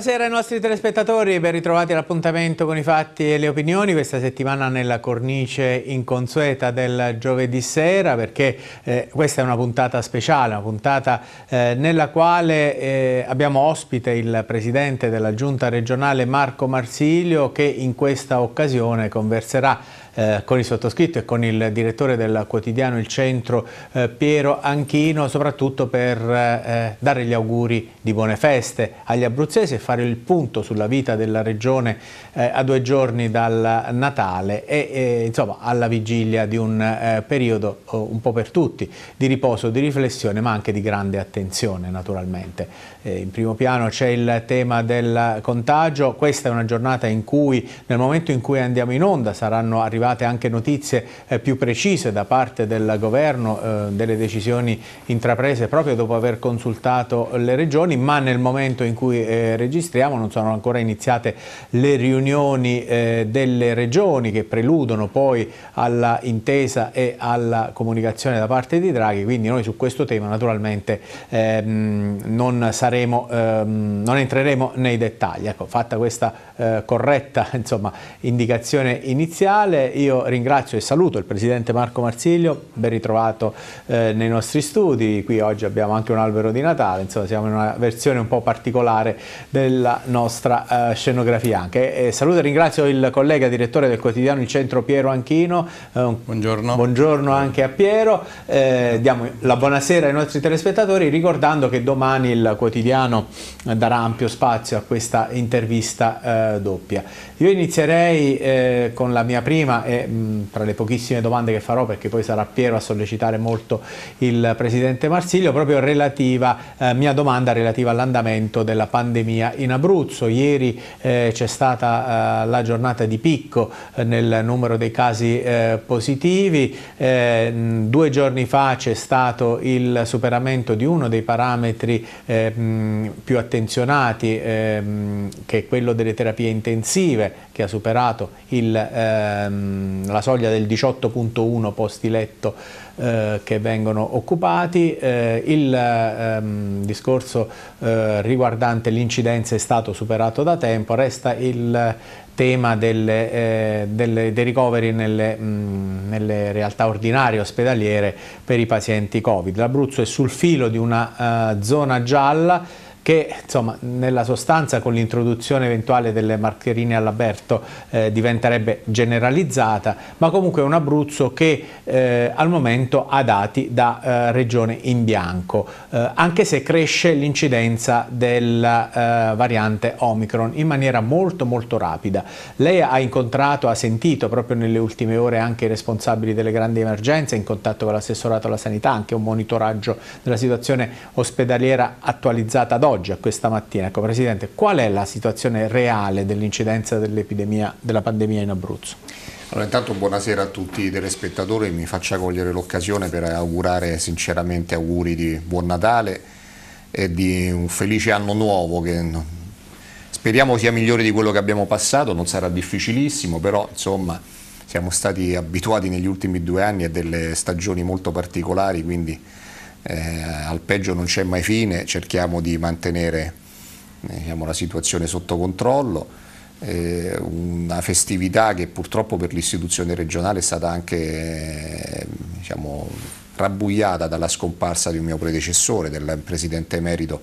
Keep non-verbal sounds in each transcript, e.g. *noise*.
Buonasera ai nostri telespettatori e ben ritrovati all'appuntamento con i fatti e le opinioni questa settimana nella cornice inconsueta del giovedì sera perché eh, questa è una puntata speciale, una puntata eh, nella quale eh, abbiamo ospite il presidente della giunta regionale Marco Marsilio che in questa occasione converserà eh, con il sottoscritto e con il direttore del quotidiano Il Centro eh, Piero Anchino, soprattutto per eh, eh dare gli auguri di buone feste agli abruzzesi e fare il punto sulla vita della regione eh, a due giorni dal Natale e insomma alla vigilia di un periodo oh, un po' per tutti di riposo, di riflessione ma anche di grande attenzione naturalmente eh, in primo piano c'è il tema del contagio, questa è una giornata in cui nel momento in cui andiamo in onda saranno arrivate anche notizie eh, più precise da parte del governo, eh, delle decisioni intraprese proprio dopo aver consultato le regioni, ma nel momento in cui registriamo non sono ancora iniziate le riunioni delle regioni che preludono poi alla intesa e alla comunicazione da parte di Draghi, quindi noi su questo tema naturalmente ehm, non saremo saremo, ehm, non entreremo nei dettagli. Ecco, fatta questa eh, corretta *laughs* insomma, indicazione iniziale. Io ringrazio e saluto il Presidente Marco Marsiglio, ben ritrovato eh, nei nostri studi. Qui oggi abbiamo anche un albero di Natale, insomma siamo in una versione un po' particolare della nostra eh, scenografia. Anche. E eh, saluto e ringrazio il collega direttore del quotidiano Il Centro Piero Anchino. Eh, buongiorno. Buongiorno anche a Piero. diamo la buonasera ai nostri telespettatori ricordando che domani il quotidiano darà ampio spazio a questa intervista doppia io inizierei eh, con la mia prima e mh, mm, tra le pochissime domande che farò perché poi sarà Piero a sollecitare molto il Presidente Marsiglio proprio relativa, eh, mia domanda relativa all'andamento della pandemia in Abruzzo. Ieri eh, c'è stata eh, la giornata di picco eh, nel numero dei casi eh, positivi, mh, mm, due giorni fa c'è stato il superamento di uno dei parametri mh, mm, più attenzionati che è quello delle terapie intensive che ha superato il, ehm, la soglia del 18.1 posti letto eh, che vengono occupati, eh, il ehm, discorso eh, riguardante l'incidenza è stato superato da tempo, resta il tema delle, eh, delle, dei ricoveri nelle, mh, mm, nelle, realtà ordinarie ospedaliere per i pazienti Covid. L'Abruzzo è sul filo di una uh, zona gialla che insomma, nella sostanza con l'introduzione eventuale delle marcherine all'aperto eh, diventerebbe generalizzata, ma comunque è un Abruzzo che eh, al momento ha dati da eh, regione in bianco, eh, anche se cresce l'incidenza della eh, variante Omicron in maniera molto molto rapida. Lei ha incontrato, ha sentito proprio nelle ultime ore anche i responsabili delle grandi emergenze in contatto con l'assessorato alla sanità, anche un monitoraggio della situazione ospedaliera attualizzata ad oggi oggi a questa mattina. Ecco, Presidente, qual è la situazione reale dell'incidenza dell'epidemia, della pandemia in Abruzzo? Allora, intanto buonasera a tutti i telespettatori, mi faccia cogliere l'occasione per augurare sinceramente auguri di buon Natale e di un felice anno nuovo che speriamo sia migliore di quello che abbiamo passato, non sarà difficilissimo, però insomma siamo stati abituati negli ultimi due anni a delle stagioni molto particolari, quindi eh, al peggio non c'è mai fine, cerchiamo di mantenere eh, diciamo, la situazione sotto controllo eh, una festività che purtroppo per l'istituzione regionale è stata anche eh, diciamo, rabbuiata dalla scomparsa di un mio predecessore, del presidente emerito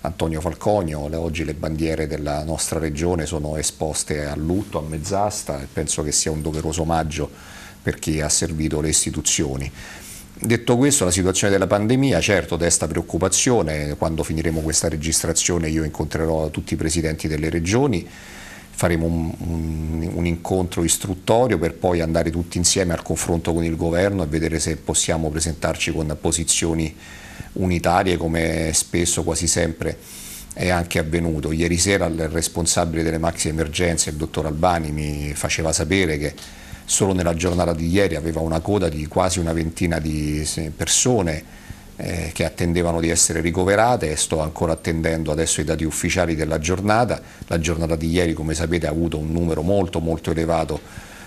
Antonio Falconio. Oggi le bandiere della nostra regione sono esposte a lutto, a mezz'asta e penso che sia un doveroso omaggio per chi ha servito le istituzioni. Detto questo, la situazione della pandemia certo desta preoccupazione, quando finiremo questa registrazione io incontrerò tutti i presidenti delle regioni, faremo un, un, un, incontro istruttorio per poi andare tutti insieme al confronto con il governo e vedere se possiamo presentarci con posizioni unitarie come spesso, quasi sempre è anche avvenuto. Ieri sera il responsabile delle maxi emergenze, il dottor Albani, mi faceva sapere che solo nella giornata di ieri aveva una coda di quasi una ventina di persone eh, che attendevano di essere ricoverate e sto ancora attendendo adesso i dati ufficiali della giornata. La giornata di ieri come sapete ha avuto un numero molto molto elevato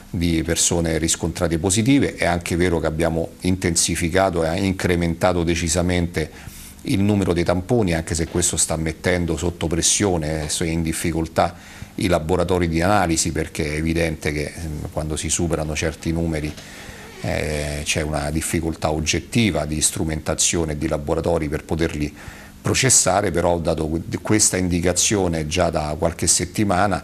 di persone riscontrate positive, è anche vero che abbiamo intensificato e incrementato decisamente il numero dei tamponi, anche se questo sta mettendo sotto pressione eh, e in difficoltà i laboratori di analisi perché è evidente che mm, quando si superano certi numeri eh, c'è una difficoltà oggettiva di strumentazione e di laboratori per poterli processare, però ho dato questa indicazione già da qualche settimana,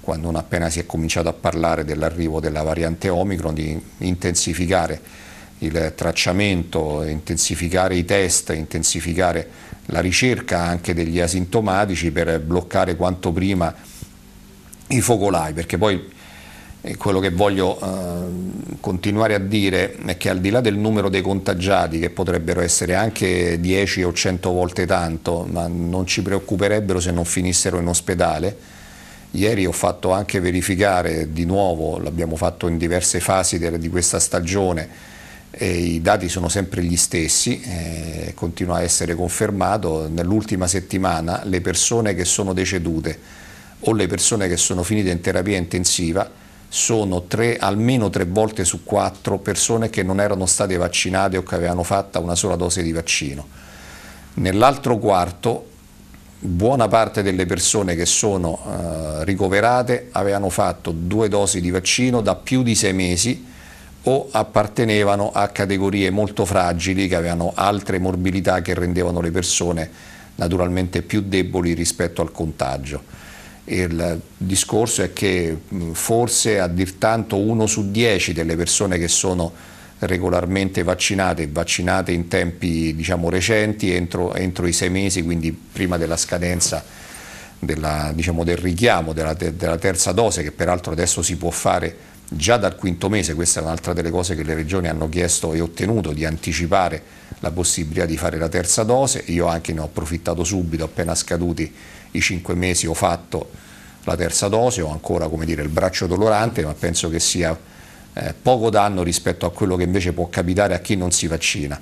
quando non appena si è cominciato a parlare dell'arrivo della variante Omicron, di intensificare il tracciamento, intensificare i test, intensificare la ricerca anche degli asintomatici per bloccare quanto prima i focolai, perché poi eh, quello che voglio eh, continuare a dire è che al di là del numero dei contagiati, che potrebbero essere anche 10 o 100 volte tanto, ma non ci preoccuperebbero se non finissero in ospedale, ieri ho fatto anche verificare di nuovo, l'abbiamo fatto in diverse fasi di questa stagione, i dati sono sempre gli stessi, eh, continua a essere confermato, nell'ultima settimana le persone che sono decedute o le persone che sono finite in terapia intensiva sono tre, almeno tre volte su quattro persone che non erano state vaccinate o che avevano fatto una sola dose di vaccino. Nell'altro quarto buona parte delle persone che sono eh, ricoverate avevano fatto due dosi di vaccino da più di sei mesi o appartenevano a categorie molto fragili che avevano altre morbilità che rendevano le persone naturalmente più deboli rispetto al contagio. Il discorso è che forse a dir tanto uno su dieci delle persone che sono regolarmente vaccinate, vaccinate in tempi diciamo, recenti, entro, entro i sei mesi, quindi prima della scadenza della, diciamo, del richiamo della, della, terza dose, che peraltro adesso si può fare già dal quinto mese, questa è un'altra delle cose che le regioni hanno chiesto e ottenuto, di anticipare la possibilità di fare la terza dose, io anche ne ho approfittato subito appena scaduti i cinque mesi ho fatto la terza dose, ho ancora dire, il braccio dolorante, ma penso che sia eh, poco danno rispetto a quello che invece può capitare a chi non si vaccina.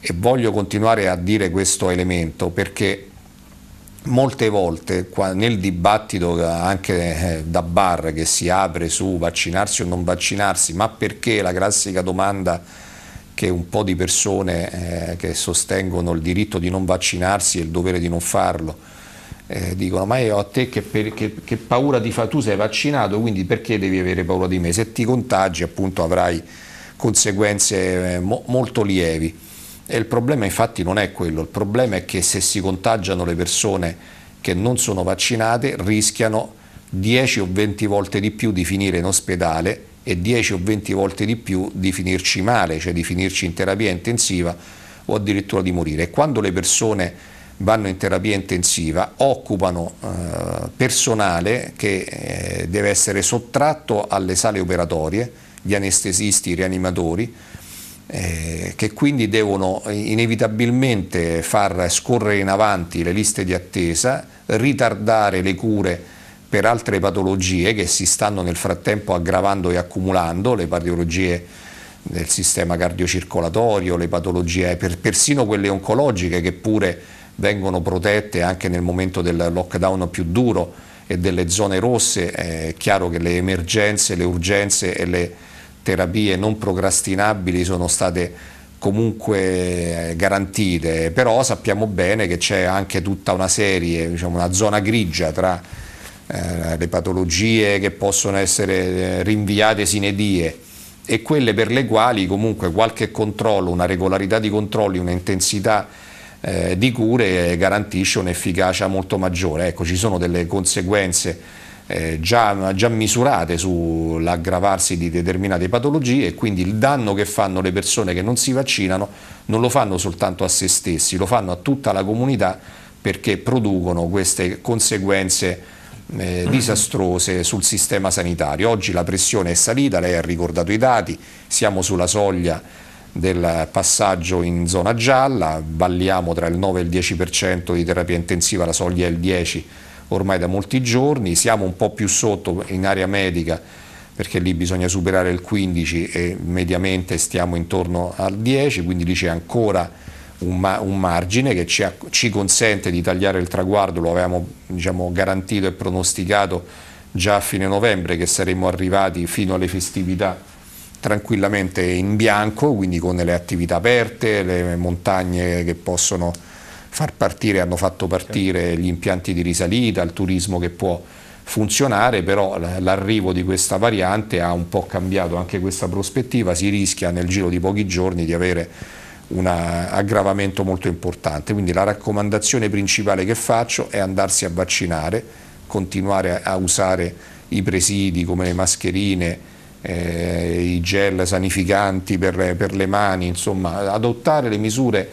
E voglio continuare a dire questo elemento perché molte volte nel dibattito eh, anche eh, da bar che si apre su vaccinarsi o non vaccinarsi, ma perché la classica domanda che un po' di persone eh, che sostengono il diritto di non vaccinarsi e il dovere di non farlo, eh, dicono ma io a te che, per, che, che paura ti fa, tu sei vaccinato quindi perché devi avere paura di me? Se ti contagi appunto avrai conseguenze eh, mo, molto lievi e il problema infatti non è quello, il problema è che se si contagiano le persone che non sono vaccinate rischiano 10 o 20 volte di più di finire in ospedale e 10 o 20 volte di più di finirci male, cioè di finirci in terapia intensiva o addirittura di morire. E quando le persone vanno in terapia intensiva, occupano eh, personale che eh, deve essere sottratto alle sale operatorie, gli anestesisti, i rianimatori, eh, che quindi devono inevitabilmente far scorrere in avanti le liste di attesa, ritardare le cure per altre patologie che si stanno nel frattempo aggravando e accumulando, le patologie del sistema cardiocircolatorio, le patologie, persino quelle oncologiche che pure vengono protette anche nel momento del lockdown più duro e delle zone rosse, è chiaro che le emergenze, le urgenze e le terapie non procrastinabili sono state comunque eh, garantite, però sappiamo bene che c'è anche tutta una serie, diciamo una zona grigia tra eh, le patologie che possono essere eh, rinviate sine die e quelle per le quali comunque qualche controllo, una regolarità di controlli, un'intensità eh, di cure garantisce un'efficacia molto maggiore. Ecco, ci sono delle conseguenze eh, già, già, misurate sull'aggravarsi di determinate patologie e quindi il danno che fanno le persone che non si vaccinano non lo fanno soltanto a se stessi, lo fanno a tutta la comunità perché producono queste conseguenze eh, mm-hmm. disastrose sul sistema sanitario. Oggi la pressione è salita, lei ha ricordato i dati, siamo sulla soglia del passaggio in zona gialla, balliamo tra il 9 e il 10% di terapia intensiva, la soglia è il 10% ormai da molti giorni, siamo un po' più sotto in area medica perché lì bisogna superare il 15 e mediamente stiamo intorno al 10, quindi lì c'è ancora un, ma un, margine che ci, ci, consente di tagliare il traguardo, lo avevamo diciamo, garantito e pronosticato già a fine novembre che saremmo arrivati fino alle festività tranquillamente in bianco, quindi con le attività aperte, le montagne che possono far partire, hanno fatto partire certo. gli impianti di risalita, il turismo che può funzionare, però l'arrivo di questa variante ha un po' cambiato anche questa prospettiva, si rischia nel giro di pochi giorni di avere un aggravamento molto importante, quindi la raccomandazione principale che faccio è andarsi a vaccinare, continuare a usare i presidi come le mascherine, eh, i gel sanificanti per, per le mani, insomma adottare le misure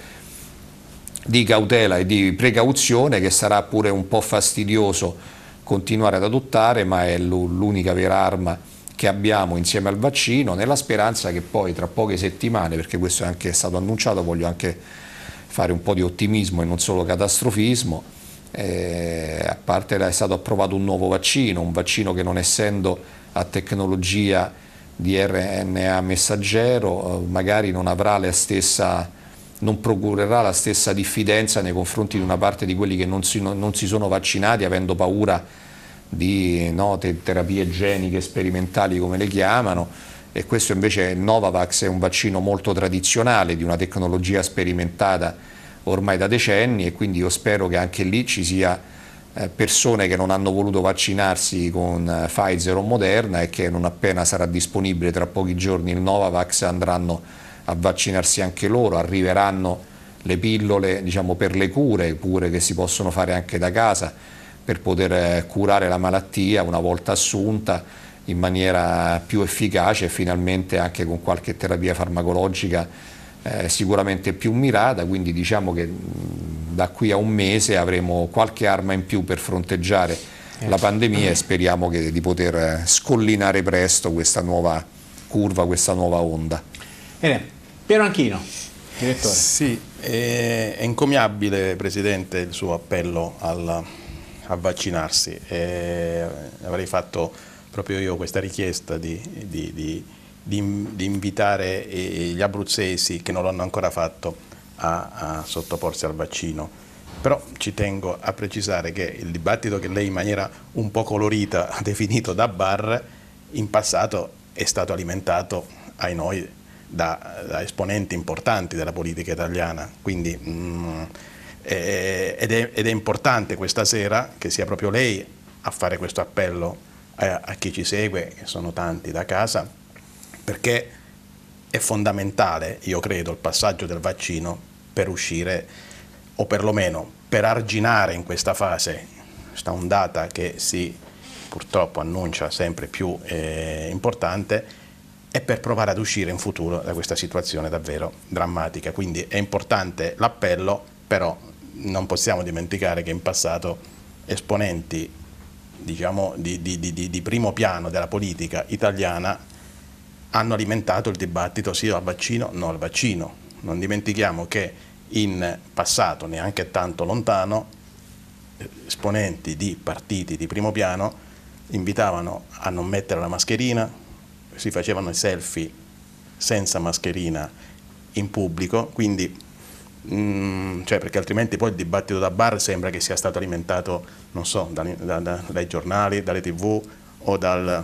di cautela e di precauzione che sarà pure un po' fastidioso continuare ad adottare, ma è l'unica vera arma che abbiamo insieme al vaccino, nella speranza che poi tra poche settimane, perché questo è anche stato annunciato, voglio anche fare un po' di ottimismo e non solo catastrofismo, eh, a parte è stato approvato un nuovo vaccino, un vaccino che non essendo a tecnologia di RNA messaggero, eh, magari non, stessa, non procurerà la stessa diffidenza nei confronti di una parte di quelli che non si, non, si sono vaccinati avendo paura di no, terapie geniche sperimentali come le chiamano e questo invece Novavax è un vaccino molto tradizionale di una tecnologia sperimentata ormai da decenni e quindi io spero che anche lì ci sia eh, persone che non hanno voluto vaccinarsi con eh, Pfizer o Moderna e che non appena sarà disponibile tra pochi giorni il Novavax andranno a vaccinarsi anche loro, arriveranno le pillole diciamo, per le cure, cure che si possono fare anche da casa per poter eh, curare la malattia una volta assunta in maniera più efficace e finalmente anche con qualche terapia farmacologica eh, sicuramente più mirata, quindi diciamo che da qui a un mese avremo qualche arma in più per fronteggiare eh. la pandemia e speriamo che, di poter eh, scollinare presto questa nuova curva, questa nuova onda. Bene, Piero Anchino, direttore. Sì, è encomiabile Presidente il suo appello al, a vaccinarsi, eh, avrei fatto proprio io questa richiesta di, di, di di, di invitare eh, gli abruzzesi che non l'hanno ancora fatto a, a sottoporsi al vaccino però ci tengo a precisare che il dibattito che lei in maniera un po' colorita *laughs* ha definito da bar in passato è stato alimentato ai noi da, da esponenti importanti della politica italiana Quindi, mh, mm, è, ed, è, ed, è, importante questa sera che sia proprio lei a fare questo appello a, eh, a chi ci segue, che sono tanti da casa, perché è fondamentale, io credo, il passaggio del vaccino per uscire o perlomeno per arginare in questa fase, questa ondata che si purtroppo annuncia sempre più eh, importante, e per provare ad uscire in futuro da questa situazione davvero drammatica. Quindi è importante l'appello, però non possiamo dimenticare che in passato esponenti diciamo, di, di, di, di primo piano della politica italiana hanno alimentato il dibattito sì al vaccino, no al vaccino. Non dimentichiamo che in passato, neanche tanto lontano, esponenti di partiti di primo piano invitavano a non mettere la mascherina, si facevano i selfie senza mascherina in pubblico, quindi, mh, mm, cioè perché altrimenti poi il dibattito da bar sembra che sia stato alimentato, non so, da, da, da, dai giornali, dalle tv o dal,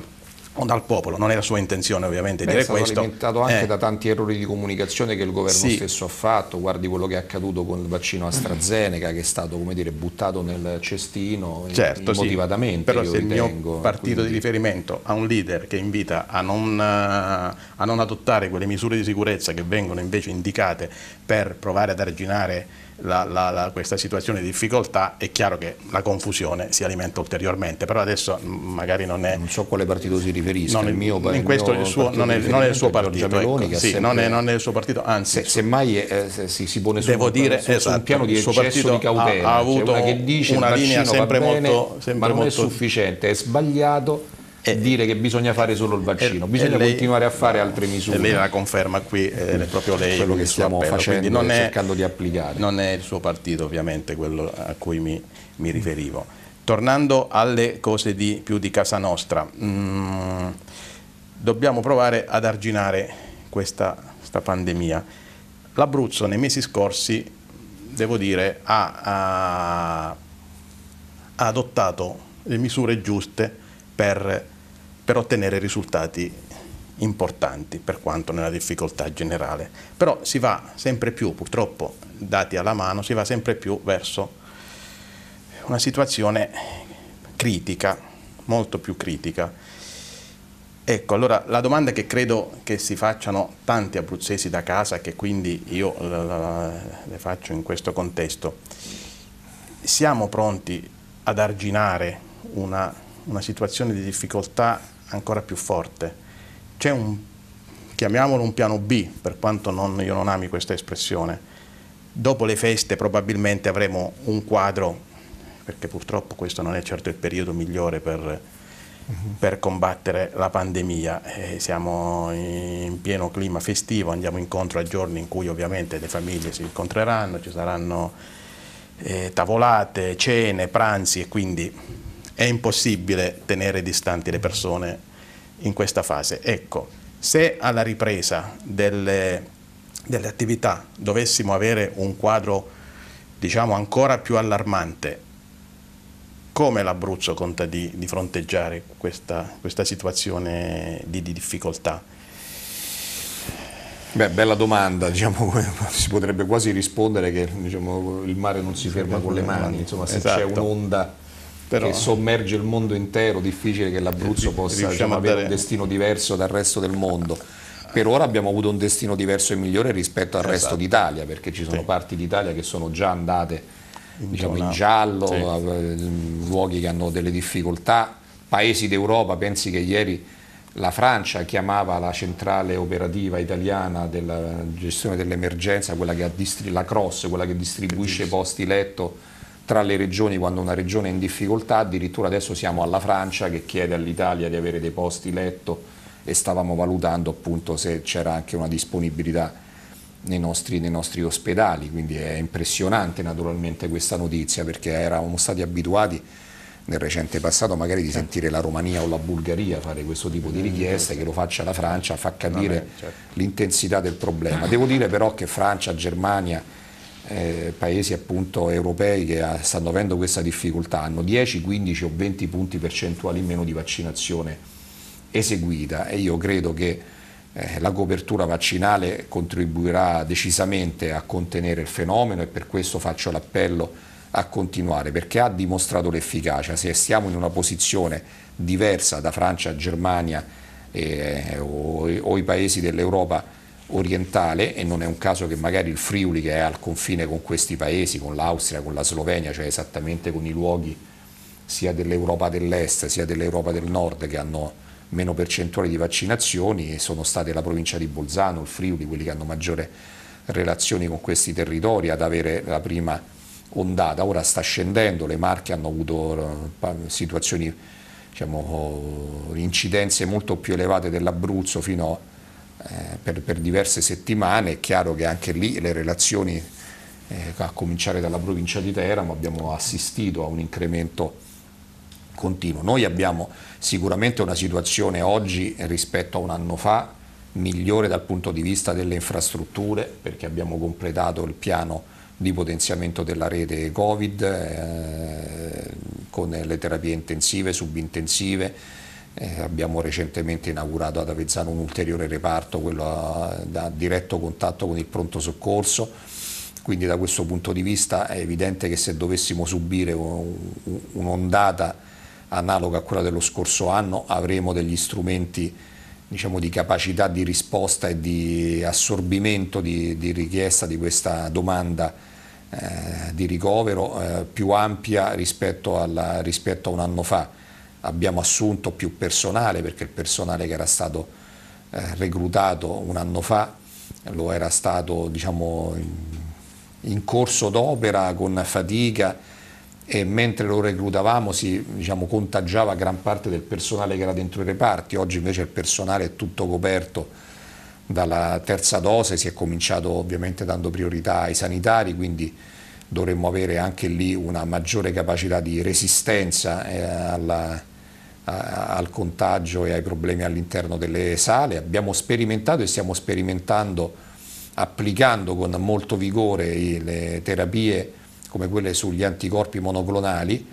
o dal popolo, non era sua intenzione ovviamente Beh, dire questo. È stato alimentato anche eh. da tanti errori di comunicazione che il governo sì. stesso ha fatto, guardi quello che è accaduto con il vaccino AstraZeneca che è stato come dire, buttato nel cestino certo, motivatamente. Sì. Però se ritengo. il mio partito Quindi... di riferimento ha un leader che invita a non, eh, a non adottare quelle misure di sicurezza che vengono invece indicate per provare ad arginare la, la, la, questa situazione di difficoltà è chiaro che la confusione si alimenta ulteriormente, però adesso magari non è... Non so quale partito si riferisca, non, il mio, in questo il suo, non, è, non, è, il suo partito, ecco, sì, non, è, non, è, il suo partito, anzi... Se, semmai eh, si, si pone su, devo dire, su, esatto, un piano di suo partito di cautela, ha, ha avuto cioè una, che dice una linea sempre bene, molto... Sempre ma non molto... è sufficiente, è sbagliato eh, dire che bisogna fare solo il eh, vaccino, eh, bisogna lei, continuare a fare altre eh, misure. E lei la conferma qui, è proprio lei quello che stiamo appello, facendo, non è, cercando di applicare. Non è il suo partito ovviamente quello a cui mi, mi riferivo. Tornando alle cose di, più di casa nostra, mm, dobbiamo provare ad arginare questa, questa pandemia. L'Abruzzo nei mesi scorsi, devo dire, ha, ha, ha adottato le misure giuste per per ottenere risultati importanti per quanto nella difficoltà generale. Però si va sempre più, purtroppo dati alla mano, si va sempre più verso una situazione critica, molto più critica. Ecco, allora la domanda che credo che si facciano tanti abruzzesi da casa, che quindi io eh, le faccio in questo contesto, siamo pronti ad arginare una, una situazione di difficoltà ancora più forte. C'è un, chiamiamolo un piano B, per quanto non, io non ami questa espressione. Dopo le feste probabilmente avremo un quadro, perché purtroppo questo non è certo il periodo migliore per, mhm. per combattere la pandemia. Eh, siamo in pieno clima festivo, andiamo incontro a giorni in cui ovviamente le famiglie si incontreranno, ci saranno eh, tavolate, cene, pranzi e quindi è impossibile tenere distanti le persone in questa fase. Ecco, se alla ripresa delle, delle attività dovessimo avere un quadro diciamo ancora più allarmante, come l'Abruzzo conta di, di fronteggiare questa, questa, situazione di, di difficoltà? Beh, bella domanda, diciamo, *laughs* si potrebbe quasi rispondere che diciamo, il mare non si ferma con le mani, insomma se esatto. c'è un'onda però, che sommerge il mondo intero, difficile che l'Abruzzo eh, possa diciamo, avere dare... un destino diverso dal resto del mondo. Per ora abbiamo avuto un destino diverso e migliore rispetto al esatto. resto d'Italia, perché ci sono sì. parti d'Italia che sono già andate in, diciamo, in giallo, sì. Eh, luoghi che hanno delle difficoltà, paesi d'Europa, pensi che ieri la Francia chiamava la centrale operativa italiana della gestione dell'emergenza, quella che ha la CROSS, quella che distribuisce posti letto tra le regioni quando una regione è in difficoltà, addirittura adesso siamo alla Francia che chiede all'Italia di avere dei posti letto e stavamo valutando appunto se c'era anche una disponibilità nei nostri, nei nostri, ospedali, quindi è impressionante naturalmente questa notizia perché eravamo stati abituati nel recente passato magari di sentire la Romania o la Bulgaria fare questo tipo di mm, richieste, certo. che lo faccia la Francia, fa capire certo. l'intensità del problema. Devo dire però che Francia, Germania, eh, paesi appunto europei che ah, stanno avendo questa difficoltà hanno 10, 15 o 20 punti percentuali in meno di vaccinazione eseguita e io credo che eh, la copertura vaccinale contribuirà decisamente a contenere il fenomeno e per questo faccio l'appello a continuare perché ha dimostrato l'efficacia, se siamo in una posizione diversa da Francia, Germania eh, o, o i paesi dell'Europa orientale e non è un caso che magari il Friuli che è al confine con questi paesi, con l'Austria, con la Slovenia, cioè esattamente con i luoghi sia dell'Europa dell'Est sia dell'Europa del Nord che hanno meno percentuale di vaccinazioni, sono state la provincia di Bolzano, il Friuli, quelli che hanno maggiore relazioni con questi territori ad avere la prima ondata. Ora sta scendendo, le Marche hanno avuto eh, situazioni, diciamo, incidenze molto più elevate dell'Abruzzo fino a eh, per, per, diverse settimane, è chiaro che anche lì le relazioni, eh, a cominciare dalla provincia di Teramo, abbiamo assistito a un incremento continuo. Noi abbiamo sicuramente una situazione oggi rispetto a un anno fa migliore dal punto di vista delle infrastrutture perché abbiamo completato il piano di potenziamento della rete Covid eh, con le terapie intensive, subintensive eh, abbiamo recentemente inaugurato ad Avezzano un ulteriore reparto, quello a, a diretto contatto con il pronto soccorso, quindi da questo punto di vista è evidente che se dovessimo subire un'ondata analoga a quella dello scorso anno avremo degli strumenti diciamo, di capacità di risposta e di assorbimento di, di richiesta di questa domanda eh, di ricovero eh, più ampia rispetto, alla, rispetto, a un anno fa abbiamo assunto più personale perché il personale che era stato eh, reclutato un anno fa lo era stato diciamo, in corso d'opera con fatica e mentre lo reclutavamo si diciamo, contagiava gran parte del personale che era dentro i reparti, oggi invece il personale è tutto coperto dalla terza dose, si è cominciato ovviamente dando priorità ai sanitari, quindi dovremmo avere anche lì una maggiore capacità di resistenza eh, alla, al contagio e ai problemi all'interno delle sale. Abbiamo sperimentato e stiamo sperimentando applicando con molto vigore le terapie come quelle sugli anticorpi monoclonali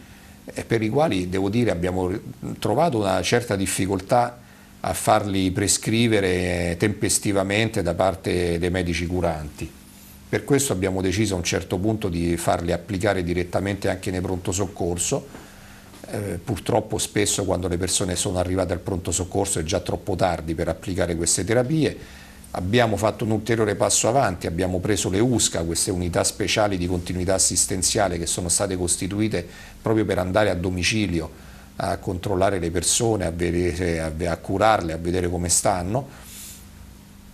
eh, per i quali devo dire abbiamo trovato una certa difficoltà a farli prescrivere eh, tempestivamente da parte dei medici curanti. Per questo abbiamo deciso a un certo punto di farli applicare direttamente anche nei pronto soccorso eh, purtroppo spesso quando le persone sono arrivate al pronto soccorso è già troppo tardi per applicare queste terapie. Abbiamo fatto un ulteriore passo avanti, abbiamo preso le USCA, queste unità speciali di continuità assistenziale che sono state costituite proprio per andare a domicilio a controllare le persone, a, vedere, a, a curarle, a vedere come stanno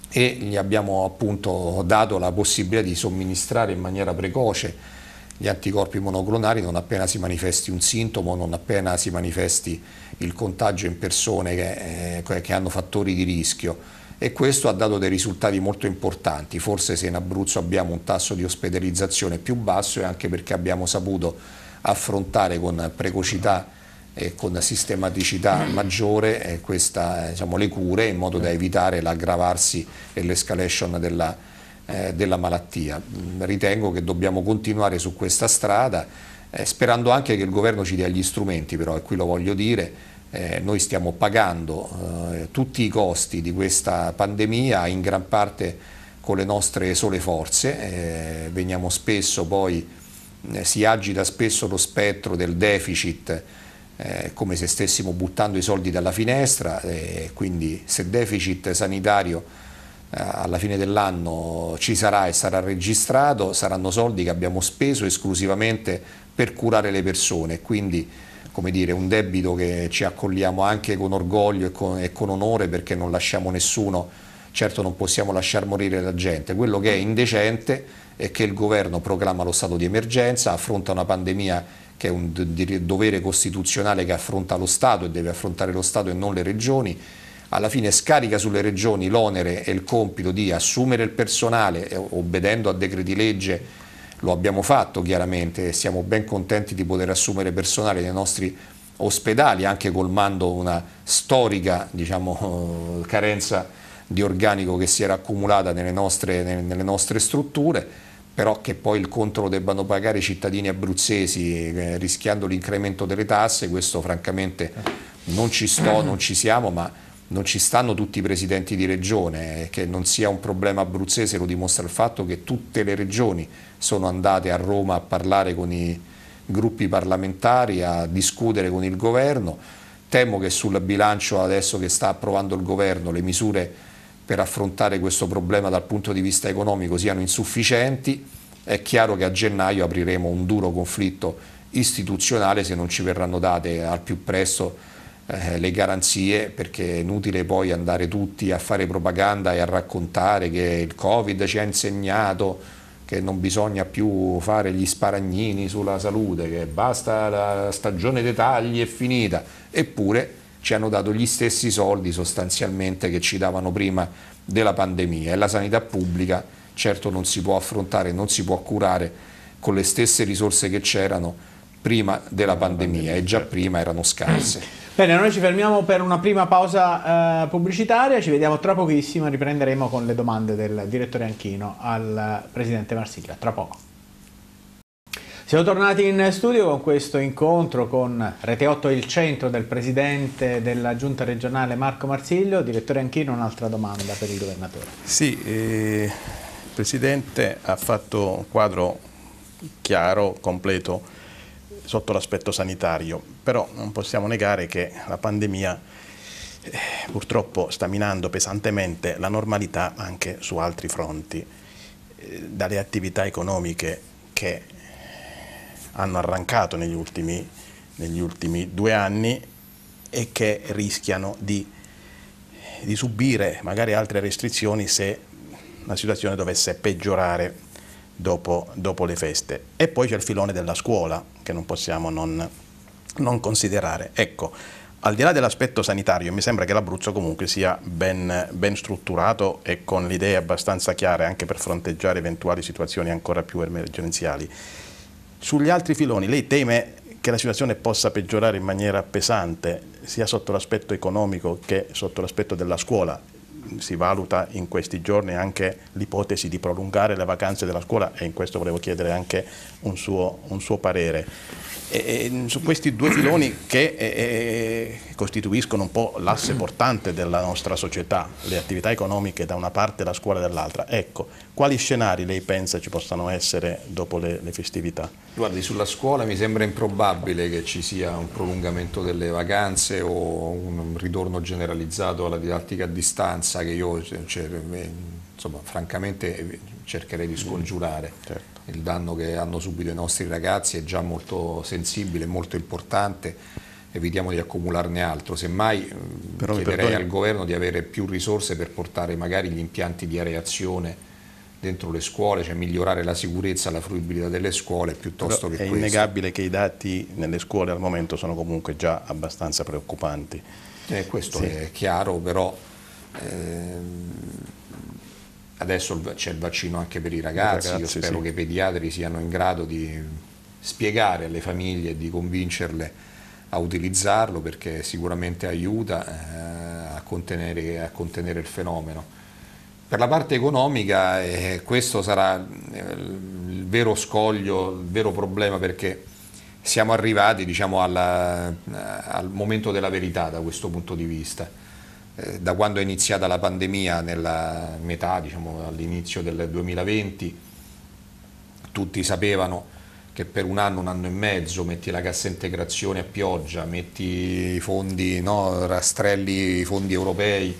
e gli abbiamo appunto dato la possibilità di somministrare in maniera precoce gli anticorpi monoclonari non appena si manifesti un sintomo, non appena si manifesti il contagio in persone che, eh, che hanno fattori di rischio e questo ha dato dei risultati molto importanti, forse se in Abruzzo abbiamo un tasso di ospedalizzazione più basso è anche perché abbiamo saputo affrontare con precocità e con sistematicità maggiore eh, questa, eh, diciamo, le cure in modo da evitare l'aggravarsi e l'escalation della, situazione eh, della malattia. Mm, ritengo che dobbiamo continuare su questa strada, eh, sperando anche che il governo ci dia gli strumenti, però, e qui lo voglio dire, eh, noi stiamo pagando eh, tutti i costi di questa pandemia in gran parte con le nostre sole forze, eh, veniamo spesso poi, eh, si agita spesso lo spettro del deficit come se stessimo buttando i soldi dalla finestra, eh, quindi se deficit sanitario eh, alla fine dell'anno ci sarà e sarà registrato, saranno soldi che abbiamo speso esclusivamente per curare le persone, quindi come dire, un debito che ci accogliamo anche con orgoglio e con, e con onore perché non lasciamo nessuno, certo non possiamo lasciar morire la gente, quello che è indecente è che il governo proclama lo stato di emergenza, affronta una pandemia che è un dovere costituzionale che affronta lo Stato e deve affrontare lo Stato e non le regioni, alla fine scarica sulle regioni l'onere e il compito di assumere il personale eh, obbedendo a decreti legge lo abbiamo fatto chiaramente e siamo ben contenti di poter assumere personale nei nostri ospedali anche colmando una storica diciamo, eh, carenza di organico che si era accumulata nelle nostre, nelle nostre strutture però che poi il conto lo debbano pagare i cittadini abruzzesi eh, rischiando l'incremento delle tasse questo francamente non ci sto, non ci siamo ma non ci stanno tutti i presidenti di regione, che non sia un problema abruzzese lo dimostra il fatto che tutte le regioni sono andate a Roma a parlare con i gruppi parlamentari, a discutere con il governo. Temo che sul bilancio adesso che sta approvando il governo le misure per affrontare questo problema dal punto di vista economico siano insufficienti. È chiaro che a gennaio apriremo un duro conflitto istituzionale se non ci verranno date al più presto eh, le garanzie perché è inutile poi andare tutti a fare propaganda e a raccontare che il Covid ci ha insegnato che non bisogna più fare gli sparagnini sulla salute, che basta la stagione dei tagli è finita, eppure ci hanno dato gli stessi soldi sostanzialmente che ci davano prima della pandemia e la sanità pubblica certo non si può affrontare, non si può curare con le stesse risorse che c'erano prima della pandemia e già certo. prima erano scarse. Bene, noi ci fermiamo per una prima pausa eh, pubblicitaria, ci vediamo tra pochissimo, riprenderemo con le domande del direttore Anchino al presidente Marsiglia, tra poco. Siamo tornati in studio con questo incontro con Rete 8 e il centro del presidente della giunta regionale Marco Marsiglio. Direttore Anchino, un'altra domanda per il governatore. Sì, eh, il presidente ha fatto un quadro chiaro, completo sotto l'aspetto sanitario, però non possiamo negare che la pandemia eh, purtroppo sta minando pesantemente la normalità anche su altri fronti, eh, dalle attività economiche che hanno arrancato negli ultimi, negli ultimi due anni e che rischiano di, di subire magari altre restrizioni se la situazione dovesse peggiorare dopo, dopo le feste. E poi c'è il filone della scuola, che non possiamo non, non considerare. Ecco, al di là dell'aspetto sanitario, mi sembra che l'Abruzzo comunque sia ben, ben, strutturato e con le idee abbastanza chiare anche per fronteggiare eventuali situazioni ancora più emergenziali. Sugli altri filoni, lei teme che la situazione possa peggiorare in maniera pesante, sia sotto l'aspetto economico che sotto l'aspetto della scuola, si valuta in questi giorni anche l'ipotesi di prolungare le vacanze della scuola e in questo volevo chiedere anche un suo, un suo parere. E, e, su questi due filoni che e, costituiscono un po' l'asse portante della nostra società, le attività economiche da una parte e la scuola dall'altra, ecco, quali scenari lei pensa ci possano essere dopo le, le festività? Guardi, sulla scuola mi sembra improbabile che ci sia un prolungamento delle vacanze o un ritorno generalizzato alla didattica a distanza sa che io cioè, eh, insomma, francamente eh, cercherei di mm. scongiurare. Certo. Il danno che hanno subito i nostri ragazzi è già molto sensibile, molto importante, evitiamo di accumularne altro. Semmai eh, Però chiederei al governo di avere più risorse per portare magari gli impianti di areazione dentro le scuole, cioè migliorare la sicurezza, e la fruibilità delle scuole piuttosto Però che è questo. È innegabile che i dati nelle scuole al momento sono comunque già abbastanza preoccupanti. Eh, questo sì. è chiaro, però Ehm, adesso c'è il vaccino anche per i ragazzi, ragazzi io spero sì. che i pediatri siano in grado di spiegare alle famiglie e di convincerle a utilizzarlo perché sicuramente aiuta eh, a contenere, a contenere il fenomeno. Per la parte economica eh, questo sarà eh, il vero scoglio, il vero problema perché siamo arrivati diciamo, alla, al momento della verità da questo punto di vista eh, da quando è iniziata la pandemia nella metà, diciamo all'inizio del 2020, tutti sapevano che per un anno, un anno e mezzo metti la cassa integrazione a pioggia, metti i fondi, no, rastrelli i fondi europei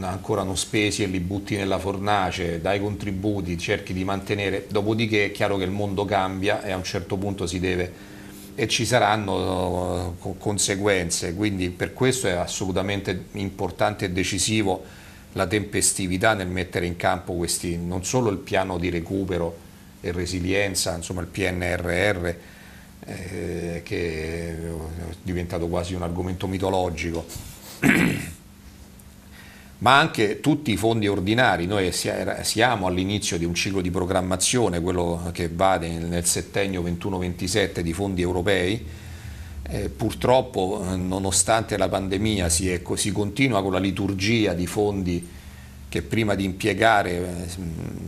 ancora non spesi e li butti nella fornace, dai contributi, cerchi di mantenere, dopodiché è chiaro che il mondo cambia e a un certo punto si deve e ci saranno eh, conseguenze, quindi per questo è assolutamente importante e decisivo la tempestività nel mettere in campo questi, non solo il piano di recupero e resilienza, insomma il PNRR, eh, che è diventato quasi un argomento mitologico ma anche tutti i fondi ordinari. Noi siamo all'inizio di un ciclo di programmazione, quello che va nel settennio 21-27 di fondi europei. Eh, purtroppo, nonostante la pandemia, si, è, si continua con la liturgia di fondi che prima di impiegare,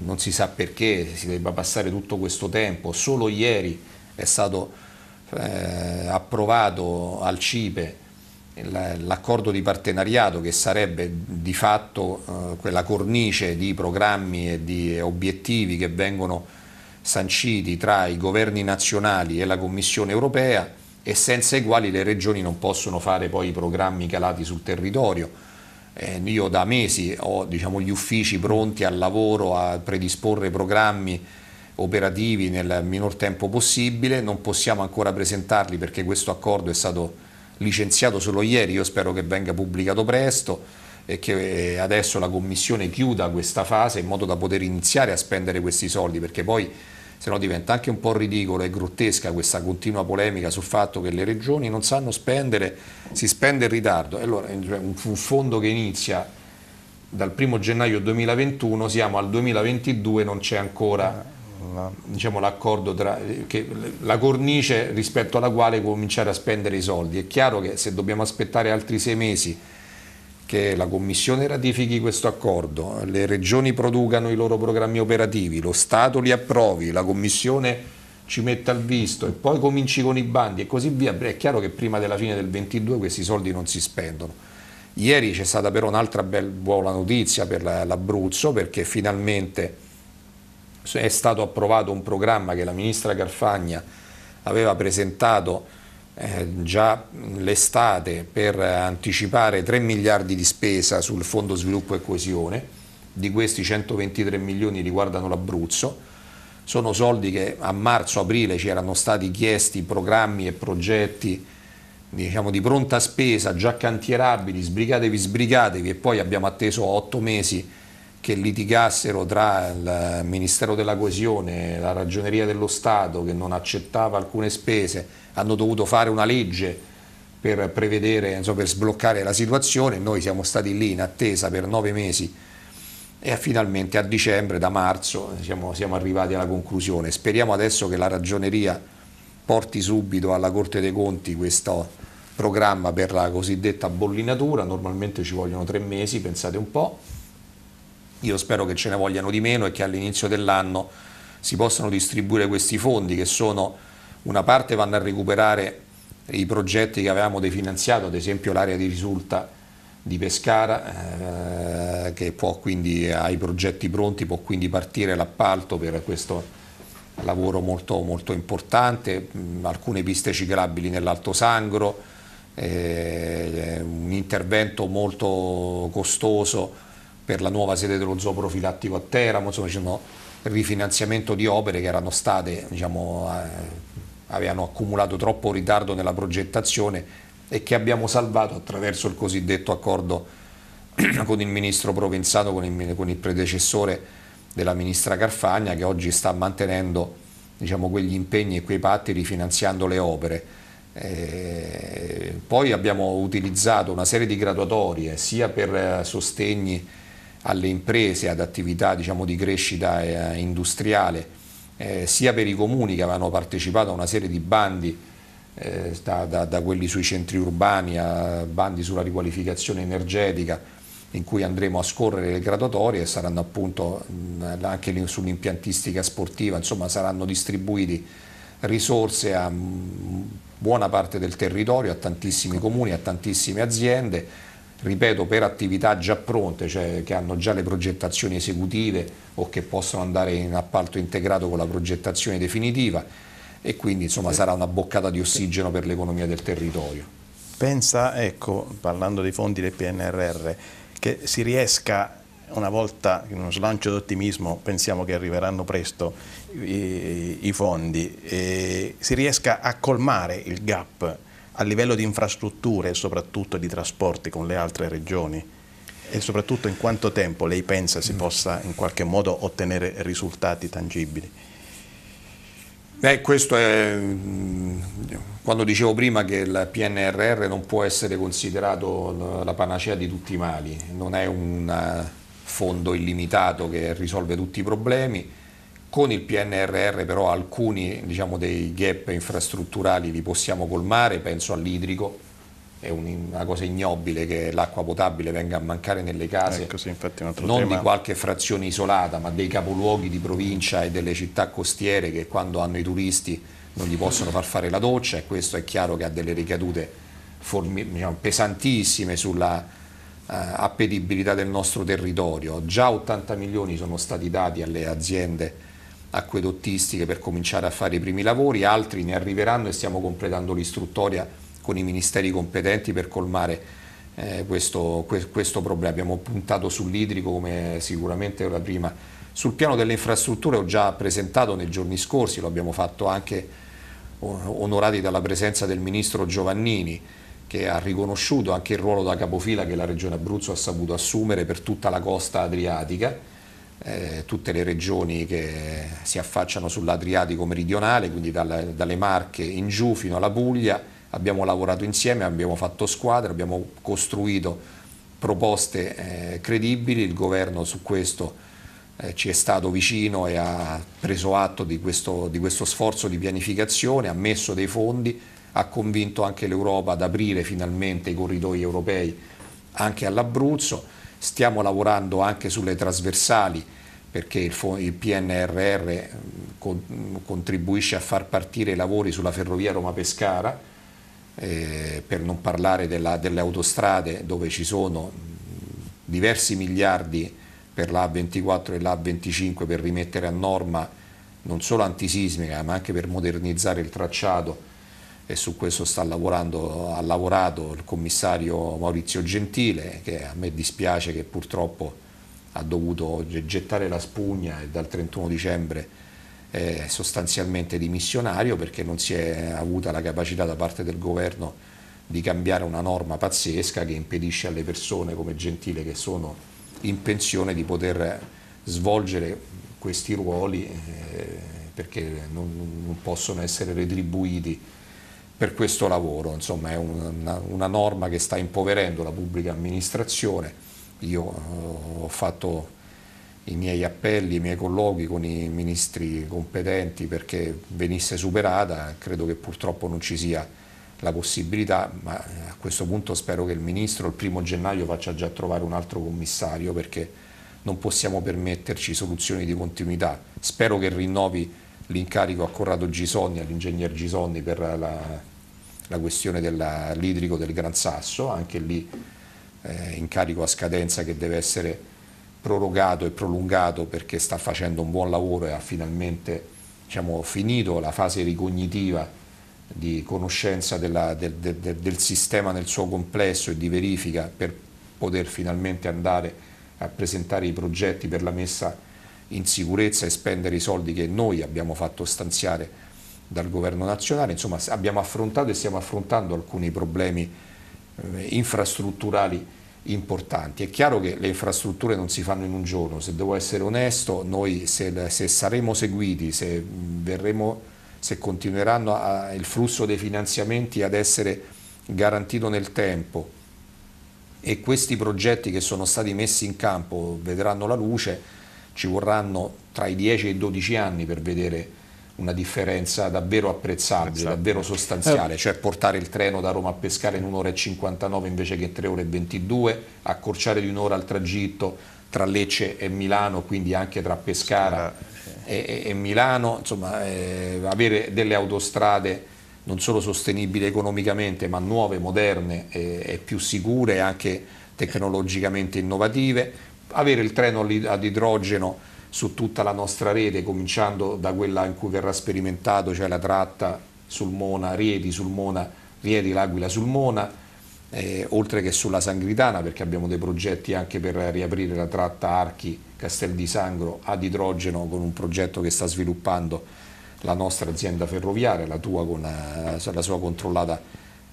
non si sa perché, si debba passare tutto questo tempo. Solo ieri è stato eh, approvato al CIPE l'accordo di partenariato che sarebbe di fatto eh, quella cornice di programmi e di obiettivi che vengono sanciti tra i governi nazionali e la Commissione europea e senza i quali le regioni non possono fare poi i programmi calati sul territorio. Eh, io da mesi ho diciamo, gli uffici pronti al lavoro a predisporre programmi operativi nel minor tempo possibile, non possiamo ancora presentarli perché questo accordo è stato licenziato solo ieri, io spero che venga pubblicato presto e che eh, adesso la Commissione chiuda questa fase in modo da poter iniziare a spendere questi soldi, perché poi se no diventa anche un po' ridicola e grottesca questa continua polemica sul fatto che le regioni non sanno spendere, si spende in ritardo. allora cioè, un fondo che inizia dal 1 gennaio 2021, siamo al 2022 non c'è ancora ah diciamo, l'accordo tra che, la cornice rispetto alla quale cominciare a spendere i soldi. È chiaro che se dobbiamo aspettare altri sei mesi che la Commissione ratifichi questo accordo, le regioni producano i loro programmi operativi, lo Stato li approvi, la Commissione ci metta al visto e poi cominci con i bandi e così via, è chiaro che prima della fine del 22 questi soldi non si spendono. Ieri c'è stata però un'altra buona notizia per l'Abruzzo perché finalmente è stato approvato un programma che la ministra Carfagna aveva presentato eh, già l'estate per anticipare 3 miliardi di spesa sul Fondo Sviluppo e Coesione, di questi 123 milioni riguardano l'Abruzzo, sono soldi che a marzo-aprile ci erano stati chiesti programmi e progetti diciamo, di pronta spesa già cantierabili, sbrigatevi, sbrigatevi e poi abbiamo atteso 8 mesi che litigassero tra il Ministero della Coesione, e la Ragioneria dello Stato che non accettava alcune spese, hanno dovuto fare una legge per prevedere, insomma, per sbloccare la situazione, noi siamo stati lì in attesa per nove mesi e finalmente a dicembre, da marzo, siamo, siamo arrivati alla conclusione. Speriamo adesso che la ragioneria porti subito alla Corte dei Conti questo programma per la cosiddetta bollinatura, normalmente ci vogliono tre mesi, pensate un po', io spero che ce ne vogliano di meno e che all'inizio dell'anno si possano distribuire questi fondi che sono una parte vanno a recuperare i progetti che avevamo definanziato, ad esempio l'area di risulta di Pescara eh, che può quindi ha i progetti pronti, può quindi partire l'appalto per questo lavoro molto, molto importante, alcune piste ciclabili nell'Alto Sangro, eh, un intervento molto costoso per la nuova sede dello zoo profilattico a Teramo, insomma c'è rifinanziamento di opere che erano state, diciamo, eh, avevano accumulato troppo ritardo nella progettazione e che abbiamo salvato attraverso il cosiddetto accordo *clears throat* con il ministro Provenzano, con il, con il predecessore della ministra Carfagna che oggi sta mantenendo diciamo, quegli impegni e quei patti rifinanziando le opere. Eh, poi abbiamo utilizzato una serie di graduatorie sia per eh, sostegni alle imprese, ad attività diciamo, di crescita eh, industriale, eh, sia per i comuni che avevano partecipato a una serie di bandi, eh, da, da, da, quelli sui centri urbani a bandi sulla riqualificazione energetica, in cui andremo a scorrere le graduatorie e saranno appunto mh, anche sull'impiantistica sportiva, insomma saranno distribuiti risorse a mh, buona parte del territorio, a tantissimi comuni, a tantissime aziende ripeto, per attività già pronte, cioè che hanno già le progettazioni esecutive o che possono andare in appalto integrato con la progettazione definitiva e quindi insomma, sarà una boccata di ossigeno per l'economia del territorio. Pensa, ecco, parlando dei fondi del PNRR, che si riesca una volta in uno slancio d'ottimismo, pensiamo che arriveranno presto i, i fondi, si riesca a colmare il gap a livello di infrastrutture e soprattutto di trasporti con le altre regioni? E soprattutto in quanto tempo lei pensa si mm. possa in qualche modo ottenere risultati tangibili? Eh, questo è mm, quando dicevo prima che il PNRR non può essere considerato la panacea di tutti i mali, non è un eh, fondo illimitato che risolve tutti i problemi, con il PNRR però alcuni diciamo, dei gap infrastrutturali li possiamo colmare, penso all'idrico, è una cosa ignobile che l'acqua potabile venga a mancare nelle case, ecco, sì, non tema. di qualche frazione isolata, ma dei capoluoghi di provincia e delle città costiere che quando hanno i turisti non gli possono far fare la doccia e questo è chiaro che ha delle ricadute formi, diciamo, pesantissime sulla eh, appetibilità del nostro territorio. Già 80 milioni sono stati dati alle aziende acquedottistiche per cominciare a fare i primi lavori, altri ne arriveranno e stiamo completando l'istruttoria con i ministeri competenti per colmare eh, questo, questo problema. Abbiamo puntato sull'idrico come sicuramente era prima. Sul piano delle infrastrutture ho già presentato nei giorni scorsi, lo abbiamo fatto anche onorati dalla presenza del ministro Giovannini che ha riconosciuto anche il ruolo da capofila che la Regione Abruzzo ha saputo assumere per tutta la costa adriatica eh, tutte le regioni che si affacciano sull'Adriatico meridionale, quindi dalle, dalle Marche in giù fino alla Puglia, abbiamo lavorato insieme, abbiamo fatto squadra, abbiamo costruito proposte eh, credibili, il governo su questo eh, ci è stato vicino e ha preso atto di questo, di questo, sforzo di pianificazione, ha messo dei fondi, ha convinto anche l'Europa ad aprire finalmente i corridoi europei anche all'Abruzzo, stiamo lavorando anche sulle trasversali perché il, PNRR contribuisce a far partire i lavori sulla ferrovia Roma-Pescara, eh, per non parlare della, delle autostrade dove ci sono diversi miliardi per la A24 e la A25 per rimettere a norma non solo antisismica ma anche per modernizzare il tracciato e su questo sta lavorando, ha lavorato il commissario Maurizio Gentile che a me dispiace che purtroppo ha dovuto gettare la spugna e dal 31 dicembre è sostanzialmente dimissionario perché non si è avuta la capacità da parte del governo di cambiare una norma pazzesca che impedisce alle persone come Gentile che sono in pensione di poter svolgere questi ruoli eh, perché non possono essere retribuiti per questo lavoro. Insomma è una, una norma che sta impoverendo la pubblica amministrazione. Io eh, ho fatto i miei appelli, i miei colloqui con i ministri competenti perché venisse superata, credo che purtroppo non ci sia la possibilità, ma eh, a questo punto spero che il ministro il primo gennaio faccia già trovare un altro commissario perché non possiamo permetterci soluzioni di continuità. Spero che rinnovi l'incarico a Corrado Gisonni, all'ingegner Gisonni per la, la questione dell'idrico del Gran Sasso, anche lì eh, incarico a scadenza che deve essere prorogato e prolungato perché sta facendo un buon lavoro e ha finalmente diciamo, finito la fase ricognitiva di conoscenza della, del, del, del sistema nel suo complesso e di verifica per poter finalmente andare a presentare i progetti per la messa in sicurezza e spendere i soldi che noi abbiamo fatto stanziare dal governo nazionale. Insomma abbiamo affrontato e stiamo affrontando alcuni problemi eh, infrastrutturali importanti. È chiaro che le infrastrutture non si fanno in un giorno, se devo essere onesto, noi se, se saremo seguiti, se, verremo, se continueranno a, il flusso dei finanziamenti ad essere garantito nel tempo e questi progetti che sono stati messi in campo vedranno la luce, ci vorranno tra i 10 e i 12 anni per vedere una differenza davvero apprezzabile, esatto. davvero eh. sostanziale, cioè portare il treno da Roma a pescare in 1 ora e 59 invece che 3 ore e 22, accorciare di un'ora il tragitto tra Lecce e Milano, quindi anche tra Pescara e, e, e Milano, insomma eh, avere delle autostrade non solo sostenibili economicamente ma nuove, moderne e, eh, e più sicure anche tecnologicamente innovative, avere il treno ad idrogeno su tutta la nostra rete, cominciando da quella in cui verrà sperimentato, cioè la tratta Sulmona, Rieti, Sulmona, Rieti, L'Aquila, Sulmona, eh, oltre che sulla Sangritana, perché abbiamo dei progetti anche per riaprire la tratta Archi, Castel di Sangro ad idrogeno con un progetto che sta sviluppando la nostra azienda ferroviaria, la tua con la, eh, la sua controllata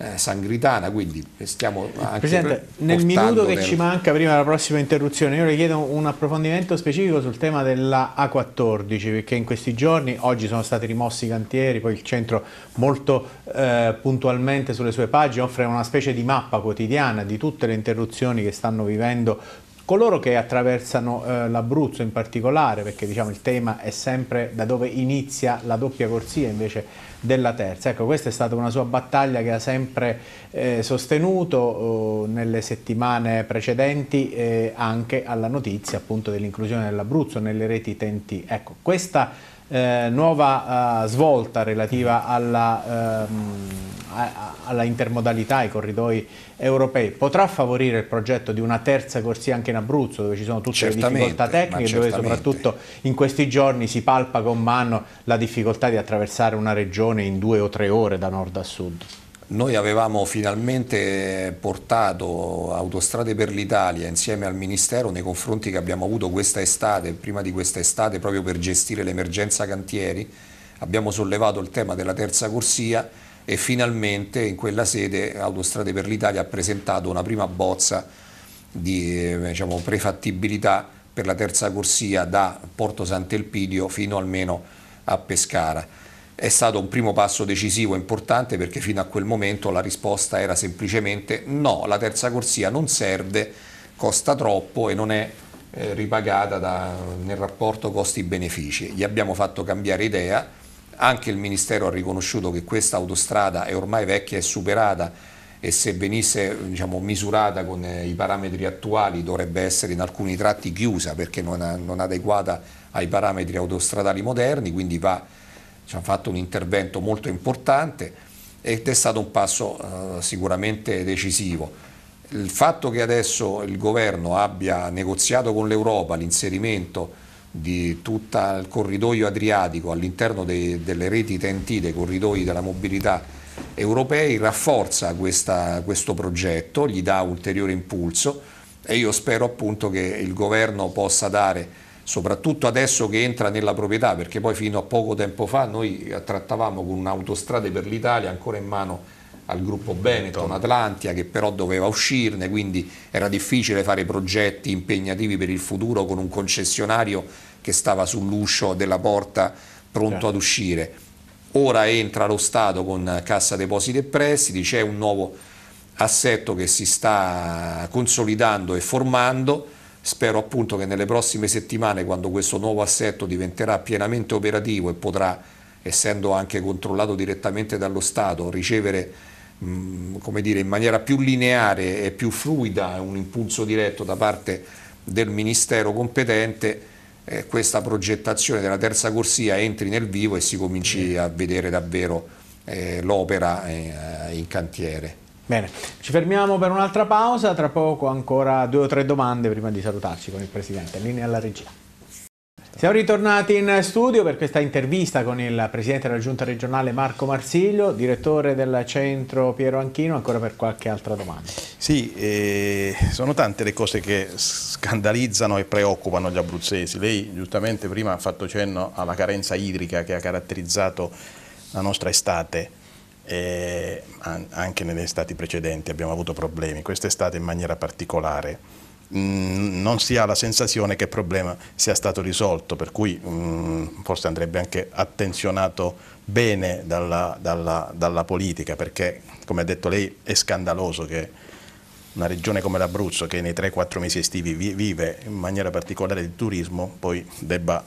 eh, sangritana, quindi stiamo anche Presidente, nel minuto che nel... ci manca prima della prossima interruzione, io le chiedo un approfondimento specifico sul tema della A14, perché in questi giorni, oggi sono stati rimossi i cantieri, poi il centro molto eh, puntualmente sulle sue pagine offre una specie di mappa quotidiana di tutte le interruzioni che stanno vivendo coloro che attraversano eh, l'Abruzzo in particolare, perché diciamo, il tema è sempre da dove inizia la doppia corsia invece della terza. Ecco, questa è stata una sua battaglia che ha sempre eh, sostenuto eh, nelle settimane precedenti anche alla notizia appunto dell'inclusione dell'Abruzzo nelle reti TNT. Ecco, questa eh, nuova eh, svolta relativa alla, ehm, a, alla intermodalità, ai corridoi europei, potrà favorire il progetto di una terza corsia anche in Abruzzo dove ci sono tutte certamente, le difficoltà tecniche, dove soprattutto in questi giorni si palpa con mano la difficoltà di attraversare una regione in due o tre ore da nord a sud? Noi avevamo finalmente portato Autostrade per l'Italia insieme al Ministero nei confronti che abbiamo avuto questa estate, prima di questa estate, proprio per gestire l'emergenza cantieri. Abbiamo sollevato il tema della terza corsia e finalmente in quella sede Autostrade per l'Italia ha presentato una prima bozza di eh, diciamo, prefattibilità per la terza corsia da Porto Sant'Elpidio fino almeno a Pescara è stato un primo passo decisivo e importante perché fino a quel momento la risposta era semplicemente no, la terza corsia non serve, costa troppo e non è eh, ripagata da, nel rapporto costi-benefici. Gli abbiamo fatto cambiare idea, anche il Ministero ha riconosciuto che questa autostrada è ormai vecchia e superata e se venisse diciamo, misurata con eh, i parametri attuali dovrebbe essere in alcuni tratti chiusa perché non, non adeguata ai parametri autostradali moderni, quindi va ci hanno fatto un intervento molto importante ed è stato un passo eh, sicuramente decisivo. Il fatto che adesso il governo abbia negoziato con l'Europa l'inserimento di tutto il corridoio adriatico all'interno delle reti TNT, dei corridoi della mobilità europei, rafforza questa, questo progetto, gli dà ulteriore impulso e io spero appunto che il governo possa dare soprattutto adesso che entra nella proprietà, perché poi fino a poco tempo fa noi trattavamo con un'autostrada per l'Italia ancora in mano al gruppo Benetton Atlantia che però doveva uscirne, quindi era difficile fare progetti impegnativi per il futuro con un concessionario che stava sull'uscio della porta pronto certo. ad uscire. Ora entra lo Stato con Cassa Depositi e Prestiti, c'è un nuovo assetto che si sta consolidando e formando Spero appunto che nelle prossime settimane, quando questo nuovo assetto diventerà pienamente operativo e potrà, essendo anche controllato direttamente dallo Stato, ricevere mh, mm, dire, in maniera più lineare e più fluida un impulso diretto da parte del Ministero competente, eh, questa progettazione della terza corsia entri nel vivo e si cominci a vedere davvero eh, l'opera eh, in cantiere. Bene, ci fermiamo per un'altra pausa, tra poco ancora due o tre domande prima di salutarci con il Presidente, linea alla regia. Siamo ritornati in studio per questa intervista con il Presidente della Giunta regionale Marco Marsiglio, direttore del centro Piero Anchino, ancora per qualche altra domanda. Sì, eh, sono tante le cose che scandalizzano e preoccupano gli abruzzesi. Lei giustamente prima ha fatto cenno alla carenza idrica che ha caratterizzato la nostra estate e anche negli estati precedenti abbiamo avuto problemi, quest'estate in maniera particolare. non si ha la sensazione che il problema sia stato risolto, per cui mm, forse andrebbe anche attenzionato bene dalla, dalla, dalla politica, perché come ha detto lei è scandaloso che una regione come l'Abruzzo che nei 3-4 mesi estivi vive in maniera particolare il turismo poi debba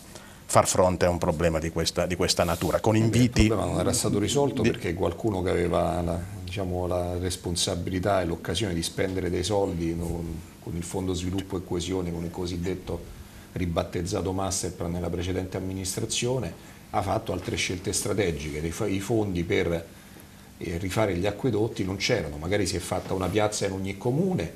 far fronte a un problema di questa, di questa natura, con eh, inviti... Il problema non era stato risolto di... perché qualcuno che aveva la, diciamo, la responsabilità e l'occasione di spendere dei soldi non, con il Fondo Sviluppo e Coesione, con il cosiddetto ribattezzato Masterplan nella precedente amministrazione, ha fatto altre scelte strategiche, i fondi per eh, rifare gli acquedotti non c'erano, magari si è fatta una piazza in ogni comune,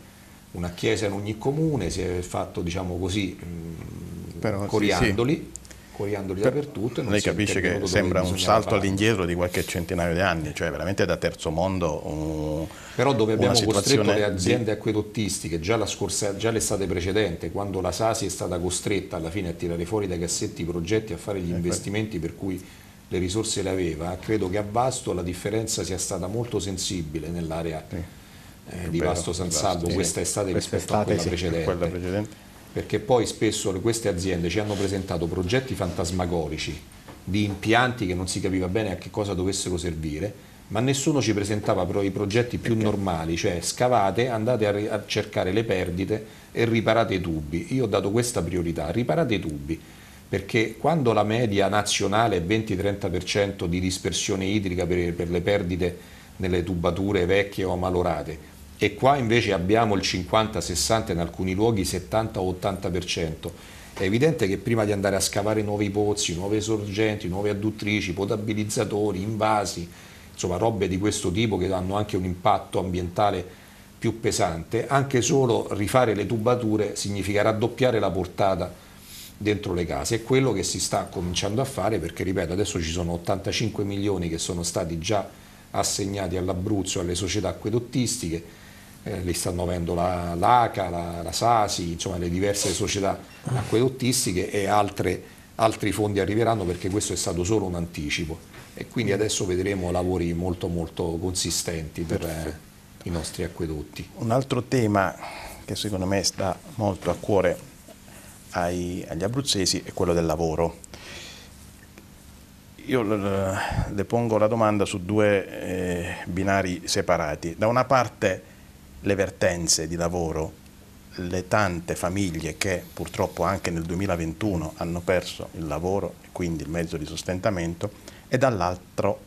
una chiesa in ogni comune, si è fatto diciamo così mm, Però, coriandoli. Sì, sì coriandoli dappertutto. Lei capisce che sembra un salto fare. all'indietro di qualche centinaio di anni, cioè veramente da terzo mondo. Un, Però dove abbiamo costretto le aziende di... acquedottistiche già, scorsa, già l'estate precedente, quando la Sasi è stata costretta alla fine a tirare fuori dai cassetti i progetti, a fare gli eh, investimenti per cui le risorse le aveva, credo che a Vasto la differenza sia stata molto sensibile nell'area sì, eh, di Vasto San Salvo questa estate rispetto a quella, sì, precedente. quella precedente perché poi spesso queste aziende ci hanno presentato progetti fantasmagorici di impianti che non si capiva bene a che cosa dovessero servire, ma nessuno ci presentava però i progetti più Perché? normali, cioè scavate, andate a, a, cercare le perdite e riparate i tubi. Io ho dato questa priorità, riparate i tubi, perché quando la media nazionale è 20-30% di dispersione idrica per, per le perdite nelle tubature vecchie o amalorate, e qua invece abbiamo il 50-60, in alcuni luoghi 70-80%. È evidente che prima di andare a scavare nuovi pozzi, nuove sorgenti, nuove adduttrici, potabilizzatori, invasi, insomma robe di questo tipo che hanno anche un impatto ambientale più pesante, anche solo rifare le tubature significa raddoppiare la portata dentro le case. È quello che si sta cominciando a fare perché, ripeto, adesso ci sono 85 milioni che sono stati già assegnati all'Abruzzo, alle società acquedottistiche, eh, li sta muovendo la, l'ACA, la, la, SASI, insomma le diverse società acquedottistiche e altre, altri fondi arriveranno perché questo è stato solo un anticipo e quindi adesso vedremo lavori molto molto consistenti per eh, i nostri acquedotti. Un altro tema che secondo me sta molto a cuore ai, agli abruzzesi è quello del lavoro. Io eh, le pongo la domanda su due eh, binari separati. Da una parte le vertenze di lavoro, le tante famiglie che purtroppo anche nel 2021 hanno perso il lavoro e quindi il mezzo di sostentamento e dall'altro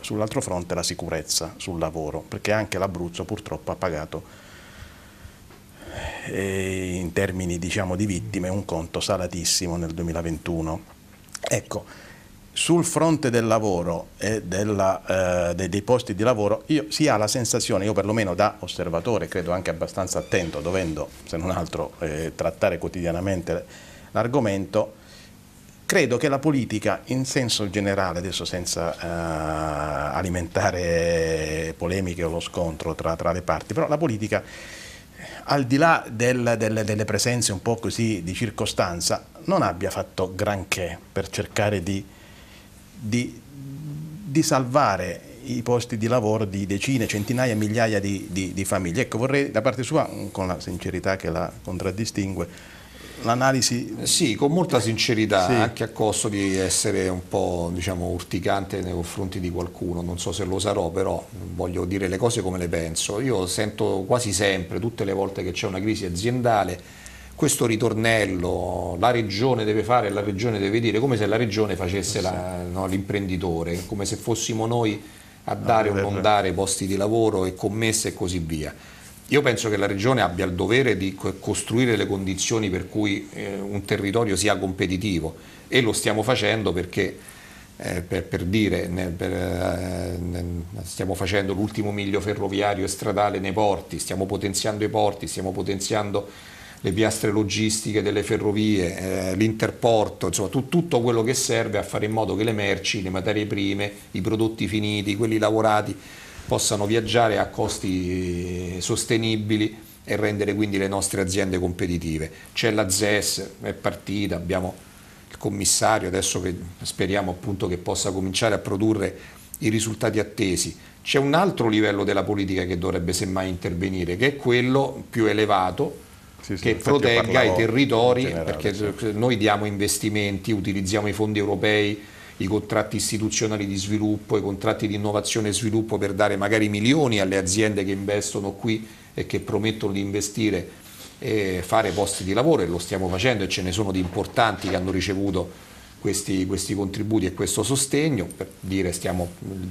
sull'altro fronte la sicurezza sul lavoro, perché anche l'Abruzzo purtroppo ha pagato eh, in termini diciamo, di vittime un conto salatissimo nel 2021. Ecco, sul fronte del lavoro e della, eh, dei, dei, posti di lavoro io, si ha la sensazione, io perlomeno da osservatore, credo anche abbastanza attento, dovendo se non altro eh, trattare quotidianamente l'argomento, credo che la politica in senso generale, adesso senza eh, alimentare polemiche o lo scontro tra, tra, le parti, però la politica al di là del, delle, delle presenze un po' così di circostanza, non abbia fatto granché per cercare di di, di salvare i posti di lavoro di decine, centinaia, migliaia di, di, di, famiglie. Ecco, vorrei da parte sua, con la sincerità che la contraddistingue, l'analisi... Eh, sì, con molta sincerità, sì. anche a costo di essere un po' diciamo, urticante nei confronti di qualcuno, non so se lo sarò, però voglio dire le cose come le penso. Io sento quasi sempre, tutte le volte che c'è una crisi aziendale, questo ritornello, la regione deve fare, la regione deve dire, come se la regione facesse no, l'imprenditore, come se fossimo noi a ah, dare o non dare posti di lavoro e commesse e così via. Io penso che la regione abbia il dovere di costruire le condizioni per cui eh, un territorio sia competitivo e lo stiamo facendo perché eh, per, per, dire, ne, per, eh, stiamo facendo l'ultimo miglio ferroviario e stradale nei porti, stiamo potenziando i porti, stiamo potenziando le piastre logistiche delle ferrovie, eh, l'interporto, insomma tu, tutto quello che serve a fare in modo che le merci, le materie prime, i prodotti finiti, quelli lavorati possano viaggiare a costi eh, sostenibili e rendere quindi le nostre aziende competitive. C'è la ZES, è partita, abbiamo il commissario adesso che speriamo appunto che possa cominciare a produrre i risultati attesi. C'è un altro livello della politica che dovrebbe semmai intervenire, che è quello più elevato, sì, che protegga i territori, generale, perché noi diamo investimenti, utilizziamo i fondi europei, i contratti istituzionali di sviluppo, i contratti di innovazione e sviluppo per dare magari milioni alle aziende che investono qui e che promettono di investire e fare posti di lavoro e lo stiamo facendo e ce ne sono di importanti che hanno ricevuto questi, questi contributi e questo sostegno, per dire stiamo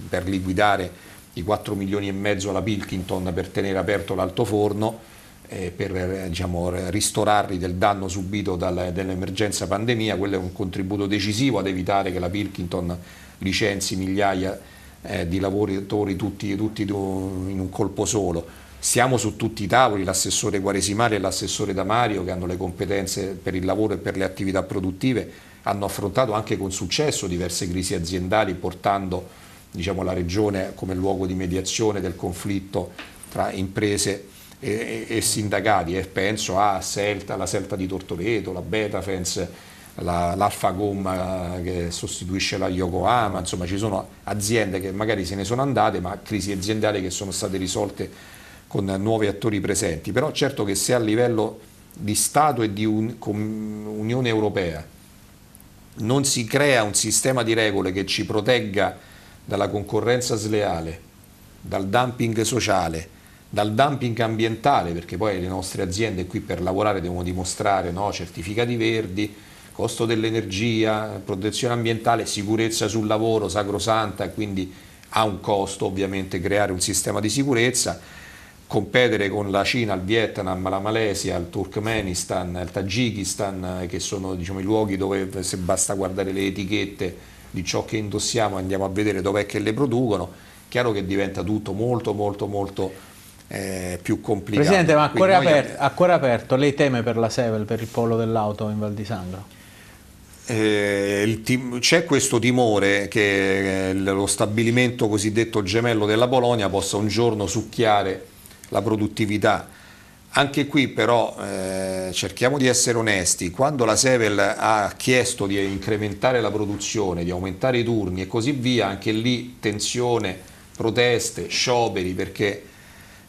per liquidare i 4 milioni e mezzo alla Pilkington per tenere aperto l'alto forno eh, per eh, diciamo, ristorarli del danno subito dall'emergenza pandemia, quello è un contributo decisivo ad evitare che la Pilkington licenzi migliaia eh, di lavoratori tutti, tutti in un colpo solo. Siamo su tutti i tavoli, l'assessore Quaresimari e l'assessore Damario che hanno le competenze per il lavoro e per le attività produttive hanno affrontato anche con successo diverse crisi aziendali portando diciamo, la regione come luogo di mediazione del conflitto tra imprese e, e, sindacati, eh, penso a Selta, la Selta di Tortoreto, la Betafens, l'Alfa Gomma eh, che sostituisce la Yokohama, insomma ci sono aziende che magari se ne sono andate ma crisi aziendali che sono state risolte con nuovi attori presenti, però certo che se a livello di Stato e di un, Unione Europea non si crea un sistema di regole che ci protegga dalla concorrenza sleale, dal dumping sociale, dal dumping ambientale, perché poi le nostre aziende qui per lavorare devono dimostrare no, certificati verdi, costo dell'energia, protezione ambientale, sicurezza sul lavoro, sacrosanta, quindi ha un costo ovviamente creare un sistema di sicurezza, competere con la Cina, il Vietnam, la Malesia, il Turkmenistan, il Tagikistan, che sono diciamo, i luoghi dove se basta guardare le etichette di ciò che indossiamo andiamo a vedere dov'è che le producono, chiaro che diventa tutto molto molto molto eh, più complicato. Presidente, ma a cuore, aperto, a cuore, aperto, lei teme per la Sevel, per il polo dell'auto in Val di Sangro? Eh, c'è questo timore che eh, lo stabilimento cosiddetto gemello della Bologna possa un giorno succhiare la produttività. Anche qui però eh, cerchiamo di essere onesti, quando la Sevel ha chiesto di incrementare la produzione, di aumentare i turni e così via, anche lì tensione, proteste, scioperi, perché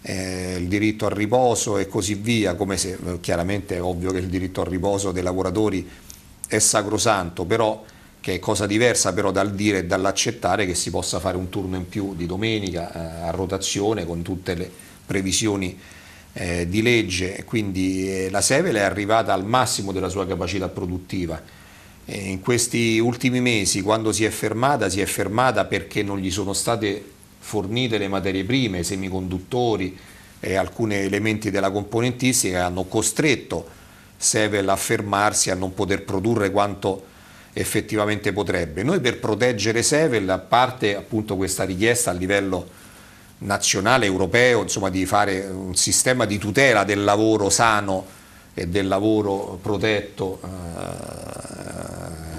eh, il diritto al riposo e così via, come se eh, chiaramente è ovvio che il diritto al riposo dei lavoratori è sacrosanto, però che è cosa diversa però dal dire e dall'accettare che si possa fare un turno in più di domenica eh, a rotazione con tutte le previsioni eh, di legge, quindi eh, la Sevel è arrivata al massimo della sua capacità produttiva. E eh, in questi ultimi mesi, quando si è fermata, si è fermata perché non gli sono state fornite le materie prime, i semiconduttori e alcuni elementi della componentistica hanno costretto Sevel a fermarsi, a non poter produrre quanto effettivamente potrebbe. Noi per proteggere Sevel, a parte appunto questa richiesta a livello nazionale, europeo, insomma di fare un sistema di tutela del lavoro sano e del lavoro protetto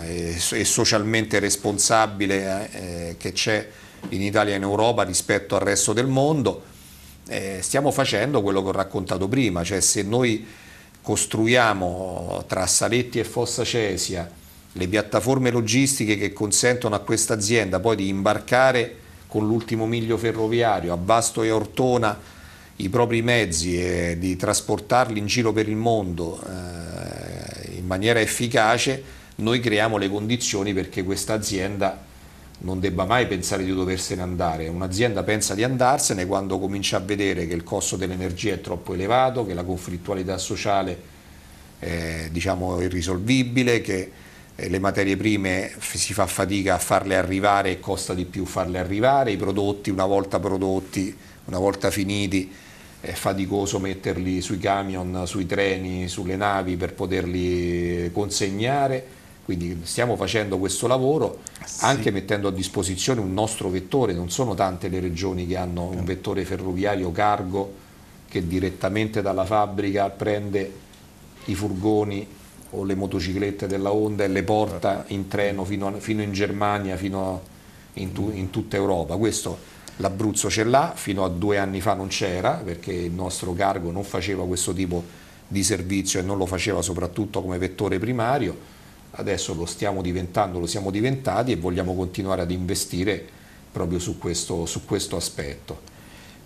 eh, e, e, socialmente responsabile eh, che c'è in Italia e in Europa rispetto al resto del mondo, eh, stiamo facendo quello che ho raccontato prima, cioè se noi costruiamo tra Saletti e Fossa Cesia le piattaforme logistiche che consentono a questa azienda poi di imbarcare con l'ultimo miglio ferroviario a Vasto e Ortona i propri mezzi e di trasportarli in giro per il mondo eh, in maniera efficace, noi creiamo le condizioni perché questa azienda non debba mai pensare di doversene andare. Un'azienda pensa di andarsene quando comincia a vedere che il costo dell'energia è troppo elevato, che la conflittualità sociale è diciamo, irrisolvibile, che eh, le materie prime si fa fatica a farle arrivare e costa di più farle arrivare, i prodotti una volta prodotti, una volta finiti, è faticoso metterli sui camion, sui treni, sulle navi per poterli consegnare quindi stiamo facendo questo lavoro sì. anche mettendo a disposizione un nostro vettore, non sono tante le regioni che hanno un vettore ferroviario cargo che direttamente dalla fabbrica prende i furgoni o le motociclette della Honda e le porta certo. in treno fino, a, fino in Germania, fino in, tu, in tutta Europa. Questo l'Abruzzo ce l'ha, fino a due anni fa non c'era perché il nostro cargo non faceva questo tipo di servizio e non lo faceva soprattutto come vettore primario adesso lo stiamo diventando, lo siamo diventati e vogliamo continuare ad investire proprio su questo, su questo aspetto.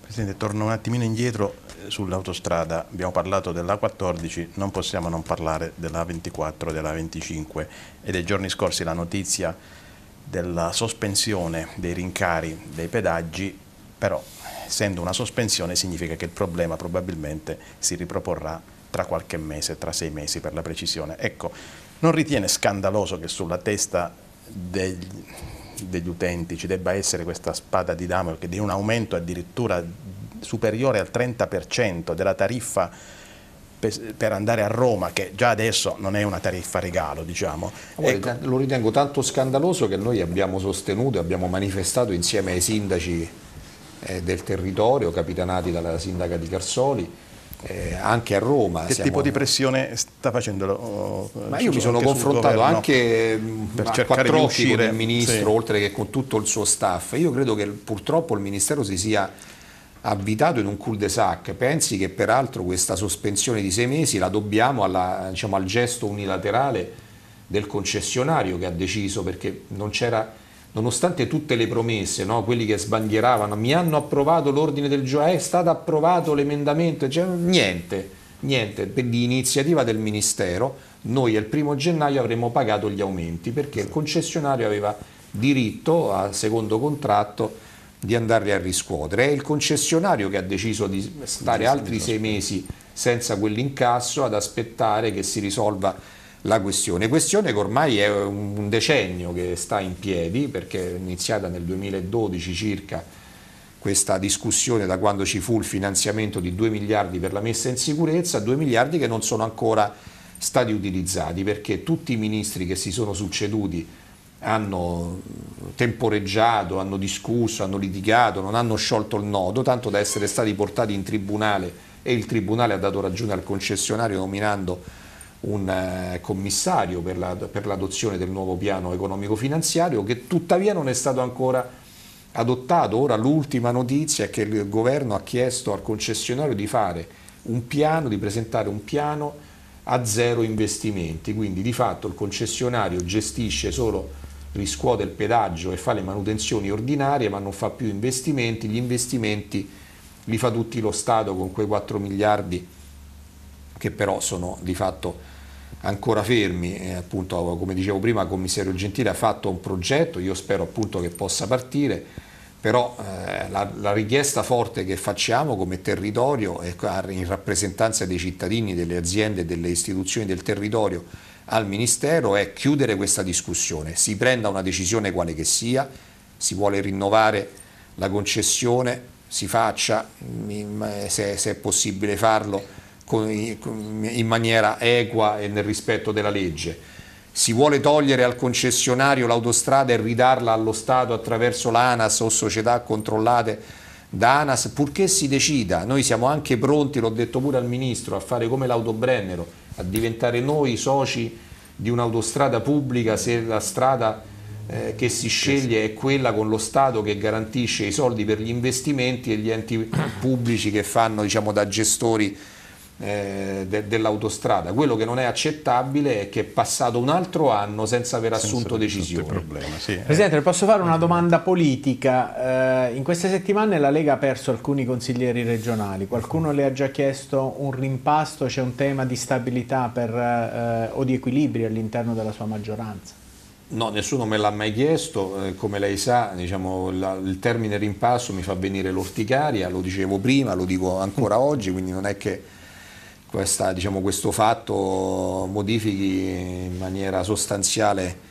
Presidente, torno un attimino indietro eh, sull'autostrada, abbiamo parlato dell'A14, non possiamo non parlare dell'A24, dell'A25 e dei giorni scorsi la notizia della sospensione dei rincari dei pedaggi, però essendo una sospensione significa che il problema probabilmente si riproporrà tra qualche mese, tra sei mesi per la precisione. Ecco, non ritiene scandaloso che sulla testa degli, degli utenti ci debba essere questa spada di Damocle di un aumento addirittura superiore al 30% della tariffa per andare a Roma, che già adesso non è una tariffa regalo, diciamo. Ecco. Lo ritengo tanto scandaloso che noi abbiamo sostenuto e abbiamo manifestato insieme ai sindaci eh, del territorio, capitanati dalla sindaca di Carsoli, eh, anche a Roma. Che siamo... tipo di pressione sta facendo? Oh, ma io mi sono confrontato anche per mm, a cercare di uscire con il ministro, sì. oltre che con tutto il suo staff. Io credo che purtroppo il ministero si sia abitato in un cul-de-sac. Pensi che peraltro questa sospensione di sei mesi la dobbiamo alla, diciamo, al gesto unilaterale del concessionario che ha deciso perché non c'era nonostante tutte le promesse, no? quelli che sbandieravano, mi hanno approvato l'ordine del giorno, è stato approvato l'emendamento, cioè, niente, niente, per l'iniziativa del Ministero noi al primo gennaio avremmo pagato gli aumenti perché il concessionario aveva diritto a secondo contratto di andarli a riscuotere. È il concessionario che ha deciso di stare altri sei mesi senza quell'incasso ad aspettare che si risolva la questione. Questione che ormai è un decennio che sta in piedi perché è iniziata nel 2012 circa questa discussione da quando ci fu il finanziamento di 2 miliardi per la messa in sicurezza, 2 miliardi che non sono ancora stati utilizzati perché tutti i ministri che si sono succeduti hanno temporeggiato, hanno discusso, hanno litigato, non hanno sciolto il nodo, tanto da essere stati portati in tribunale e il tribunale ha dato ragione al concessionario nominando un eh, commissario per, la, per l'adozione del nuovo piano economico-finanziario che tuttavia non è stato ancora adottato. Ora l'ultima notizia è che il governo ha chiesto al concessionario di fare un piano, di presentare un piano a zero investimenti, quindi di fatto il concessionario gestisce solo, riscuote il pedaggio e fa le manutenzioni ordinarie ma non fa più investimenti, gli investimenti li fa tutti lo Stato con quei 4 miliardi che però sono di fatto ancora fermi, eh, appunto come dicevo prima il commissario Gentile ha fatto un progetto, io spero appunto che possa partire, però eh, la, la, richiesta forte che facciamo come territorio e in rappresentanza dei cittadini, delle aziende, delle istituzioni del territorio al Ministero è chiudere questa discussione, si prenda una decisione quale che sia, si vuole rinnovare la concessione, si faccia, mm, se, se è possibile farlo in maniera equa e nel rispetto della legge. Si vuole togliere al concessionario l'autostrada e ridarla allo Stato attraverso l'ANAS o società controllate da ANAS, purché si decida. Noi siamo anche pronti, l'ho detto pure al Ministro, a fare come l'autobrennero, a diventare noi soci di un'autostrada pubblica se la strada eh, che si sceglie è quella con lo Stato che garantisce i soldi per gli investimenti e gli enti pubblici che fanno diciamo, da gestori eh, de, dell'autostrada. Quello che non è accettabile è che è passato un altro anno senza aver senza assunto decisioni. Sì, eh. Presidente, eh. posso fare una domanda politica? Eh, in queste settimane la Lega ha perso alcuni consiglieri regionali, qualcuno le ha già chiesto un rimpasto, c'è un tema di stabilità per, eh, o di equilibrio all'interno della sua maggioranza? No, nessuno me l'ha mai chiesto, eh, come lei sa diciamo, la, il termine rimpasso mi fa venire l'orticaria, lo dicevo prima, lo dico ancora oggi, quindi non è che questa, diciamo, questo fatto modifichi in maniera sostanziale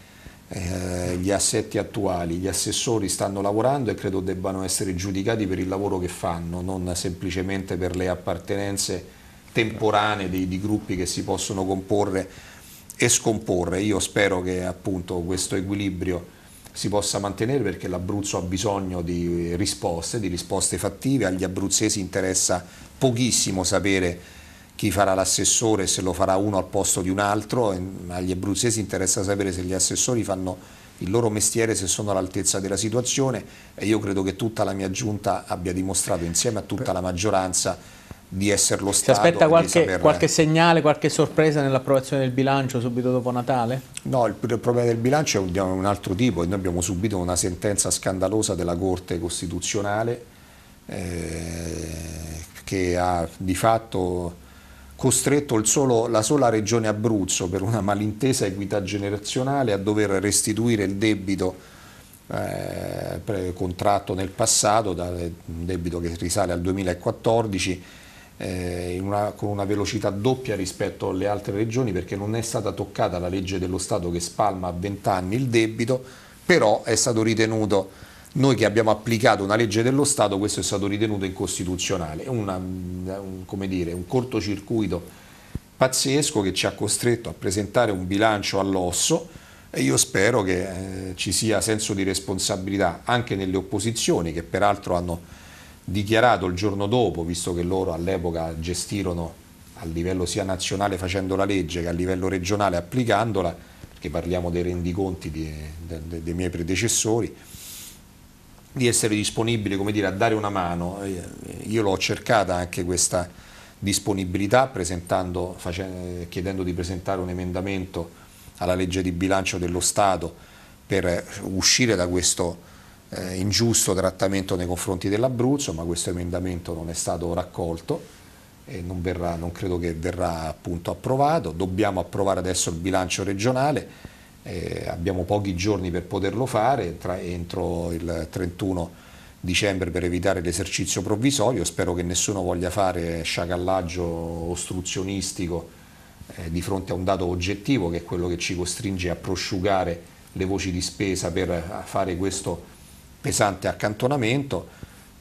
eh, gli assetti attuali. Gli assessori stanno lavorando e credo debbano essere giudicati per il lavoro che fanno, non semplicemente per le appartenenze temporanee di, di gruppi che si possono comporre e scomporre. Io spero che appunto questo equilibrio si possa mantenere perché l'Abruzzo ha bisogno di risposte, di risposte fattive, agli abruzzesi interessa pochissimo sapere chi farà l'assessore, se lo farà uno al posto di un altro, agli abruzzesi interessa sapere se gli assessori fanno il loro mestiere, se sono all'altezza della situazione e io credo che tutta la mia giunta abbia dimostrato insieme a tutta la maggioranza di esserlo lo Stato. Si aspetta qualche, saper... qualche, segnale, qualche sorpresa nell'approvazione del bilancio subito dopo Natale? No, il, il problema del bilancio è un, un altro tipo, noi abbiamo subito una sentenza scandalosa della Corte Costituzionale eh, che ha di fatto costretto solo, la sola regione Abruzzo per una malintesa equità generazionale a dover restituire il debito eh, contratto nel passato, da, un debito che risale al 2014, eh, una, con una velocità doppia rispetto alle altre regioni perché non è stata toccata la legge dello Stato che spalma a 20 anni il debito, però è stato ritenuto noi che abbiamo applicato una legge dello Stato, questo è stato ritenuto incostituzionale, è un, um, un cortocircuito pazzesco che ci ha costretto a presentare un bilancio all'osso e io spero che eh, ci sia senso di responsabilità anche nelle opposizioni che peraltro hanno dichiarato il giorno dopo, visto che loro all'epoca gestirono a livello sia nazionale facendo la legge che a livello regionale applicandola, perché parliamo dei rendiconti di, de, de, dei miei predecessori, di essere disponibile come dire, a dare una mano. Eh, io l'ho cercata anche questa disponibilità facendo, chiedendo di presentare un emendamento alla legge di bilancio dello Stato per uscire da questo eh, ingiusto trattamento nei confronti dell'Abruzzo, ma questo emendamento non è stato raccolto e non, verrà, non credo che verrà appunto approvato. Dobbiamo approvare adesso il bilancio regionale eh, abbiamo pochi giorni per poterlo fare, tra, entro il 31 dicembre per evitare l'esercizio provvisorio, spero che nessuno voglia fare sciacallaggio ostruzionistico eh, di fronte a un dato oggettivo che è quello che ci costringe a prosciugare le voci di spesa per eh, fare questo pesante accantonamento,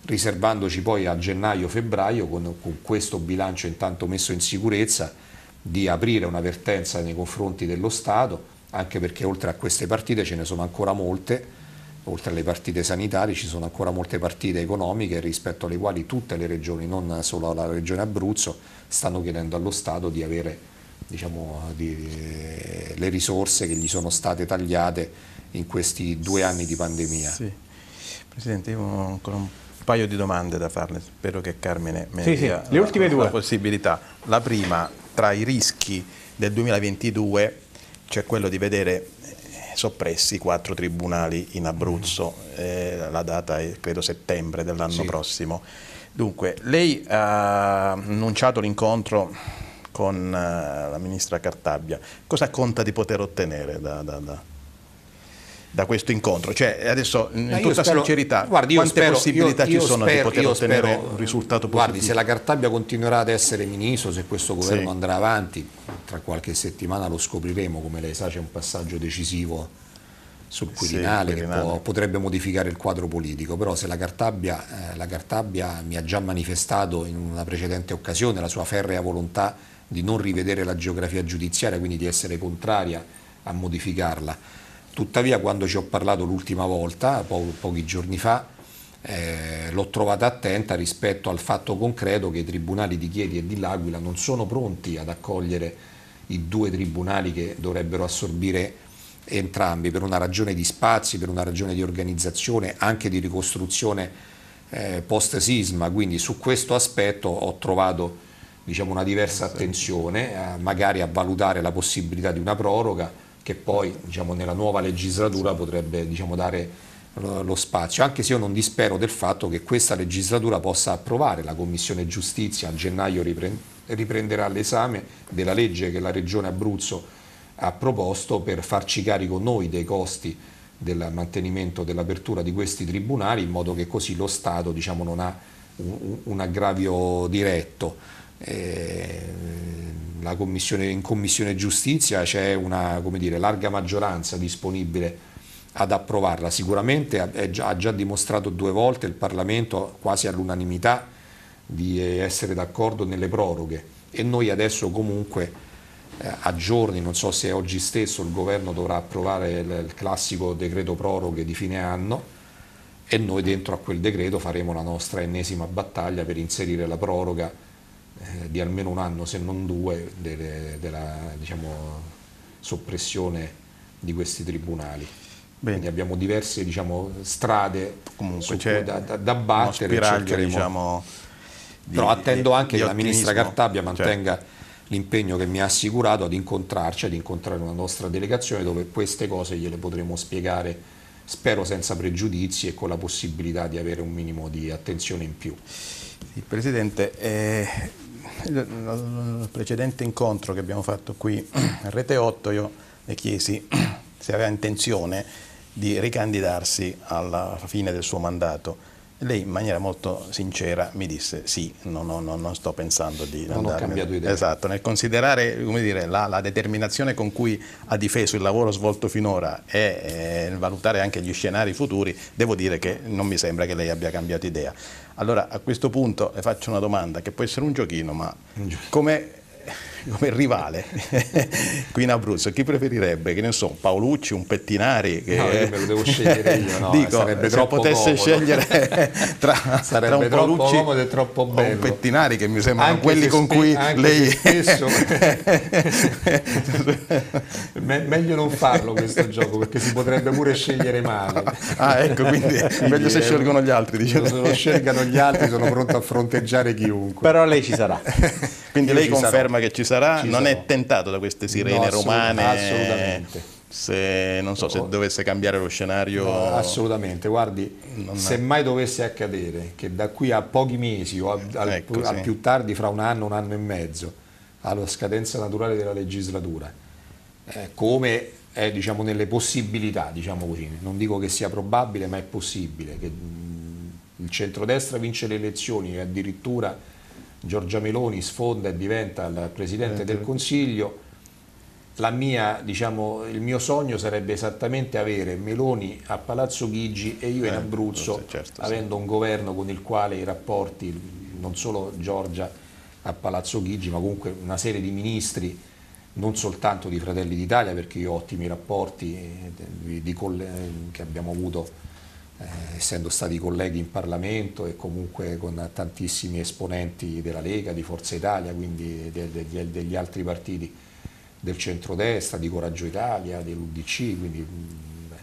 riservandoci poi a gennaio-febbraio con, con questo bilancio intanto messo in sicurezza di aprire una vertenza nei confronti dello Stato anche perché oltre a queste partite ce ne sono ancora molte, oltre alle partite sanitarie ci sono ancora molte partite economiche rispetto alle quali tutte le regioni, non solo la regione Abruzzo, stanno chiedendo allo Stato di avere diciamo, di, di, le risorse che gli sono state tagliate in questi due anni di pandemia. Sì. Presidente, io ho ancora un paio di domande da farle, spero che Carmine me sì, sì. le ultime due. la possibilità. La prima, tra i rischi del 2022 cioè quello di vedere eh, soppressi i quattro tribunali in Abruzzo, mm. eh, la data è credo settembre dell'anno sì. prossimo. Dunque, lei ha annunciato l'incontro con eh, la ministra Cartabia, cosa conta di poter ottenere da, da, da? da questo incontro? Cioè, adesso in tutta spero, sincerità, guardi, quante spero, possibilità io, io sono spero, di poter ottenere spero, un risultato positivo? Guardi, se la Cartabia continuerà ad essere ministro, se questo governo sì. andrà avanti, tra qualche settimana lo scopriremo, come lei sa c'è un passaggio decisivo sul Quirinale, sì, Quirinale. che può, potrebbe modificare il quadro politico, però se la Cartabia, eh, la Cartabia mi ha già manifestato in una precedente occasione la sua ferrea volontà di non rivedere la geografia giudiziaria, quindi di essere contraria a modificarla Tuttavia quando ci ho parlato l'ultima volta, po pochi giorni fa, eh, l'ho trovata attenta rispetto al fatto concreto che i tribunali di Chieti e di L'Aquila non sono pronti ad accogliere i due tribunali che dovrebbero assorbire entrambi per una ragione di spazi, per una ragione di organizzazione, anche di ricostruzione eh, post sisma, quindi su questo aspetto ho trovato diciamo, una diversa attenzione, eh, magari a valutare la possibilità di una proroga che poi diciamo, nella nuova legislatura potrebbe diciamo, dare eh, lo spazio, anche se io non dispero del fatto che questa legislatura possa approvare la Commissione Giustizia a gennaio riprenderà l'esame della legge che la Regione Abruzzo ha proposto per farci carico noi dei costi del mantenimento dell'apertura di questi tribunali in modo che così lo Stato diciamo, non ha un, un aggravio diretto. Eh, commissione, in Commissione Giustizia c'è una dire, larga maggioranza disponibile ad approvarla. Sicuramente ha già dimostrato due volte il Parlamento quasi all'unanimità di essere d'accordo nelle proroghe e noi adesso comunque eh, a giorni, non so se oggi stesso il governo dovrà approvare il classico decreto proroghe di fine anno e noi dentro a quel decreto faremo la nostra ennesima battaglia per inserire la proroga eh, di almeno un anno se non due delle, della diciamo, soppressione di questi tribunali. Bene. Quindi abbiamo diverse diciamo, strade Comunque c'è da, da, da battere. Spiraglio, diciamo, di, Però attendo anche che la ministra Cartabia mantenga cioè. l'impegno che mi ha assicurato ad incontrarci, ad incontrare una nostra delegazione dove queste cose gliele potremo spiegare, spero senza pregiudizi e con la possibilità di avere un minimo di attenzione in più. Sì, Presidente, eh, nel precedente incontro che abbiamo fatto qui a Rete 8 io le chiesi se aveva intenzione di ricandidarsi alla fine del suo mandato lei in maniera molto sincera mi disse sì, no, no, no, non sto pensando di non andare. ho cambiato idea. Esatto, nel considerare dire, la, la, determinazione con cui ha difeso il lavoro svolto finora e eh, valutare anche gli scenari futuri, devo dire che non mi sembra che lei abbia cambiato idea. Allora a questo punto le faccio una domanda che può essere un giochino, ma come *laughs* come rivale *laughs* qui in Abruzzo, chi preferirebbe, che ne so, Paolucci, un Pettinari? Che... No, io me lo devo scegliere io, no, Dico, sarebbe se potesse comodo. scegliere *laughs* tra, sarebbe tra un Paolucci e troppo bello. un Pettinari che mi sembrano anche quelli con cui lei... Me meglio non farlo questo gioco perché si potrebbe pure scegliere male. Ah ecco, quindi meglio se eh. scelgono gli altri. Dice. Se lo scelgano gli altri sono pronto a fronteggiare chiunque. Però lei ci sarà. quindi io lei conferma sarò. che ci sarà sarà, ci non sarò. è tentato da queste sirene no, romane? Assolutamente. Se, non so, se ecco. dovesse cambiare lo scenario... No, assolutamente, guardi, non... se mai dovesse accadere che da qui a pochi mesi o al, ecco, a sì. più tardi, fra un anno, un anno e mezzo, alla scadenza naturale della legislatura, eh, come è diciamo, nelle possibilità, diciamo così, non dico che sia probabile, ma è possibile che mm, il centrodestra vince le elezioni e addirittura Giorgia Meloni sfonda e diventa il Presidente del eh, Consiglio, mia, diciamo, il mio sogno sarebbe esattamente avere Meloni a Palazzo Ghigi e io in eh, Abruzzo, eh, certo, avendo sì. un governo con il quale i rapporti, non solo Giorgia a Palazzo Ghigi, ma comunque una serie di ministri, non soltanto di Fratelli d'Italia, perché io ho ottimi rapporti che abbiamo avuto eh, essendo stati colleghi in Parlamento e comunque con tantissimi esponenti della Lega, di Forza Italia, quindi de, de, de, degli altri partiti del centrodestra, di Coraggio Italia, dell'Udc, quindi mm,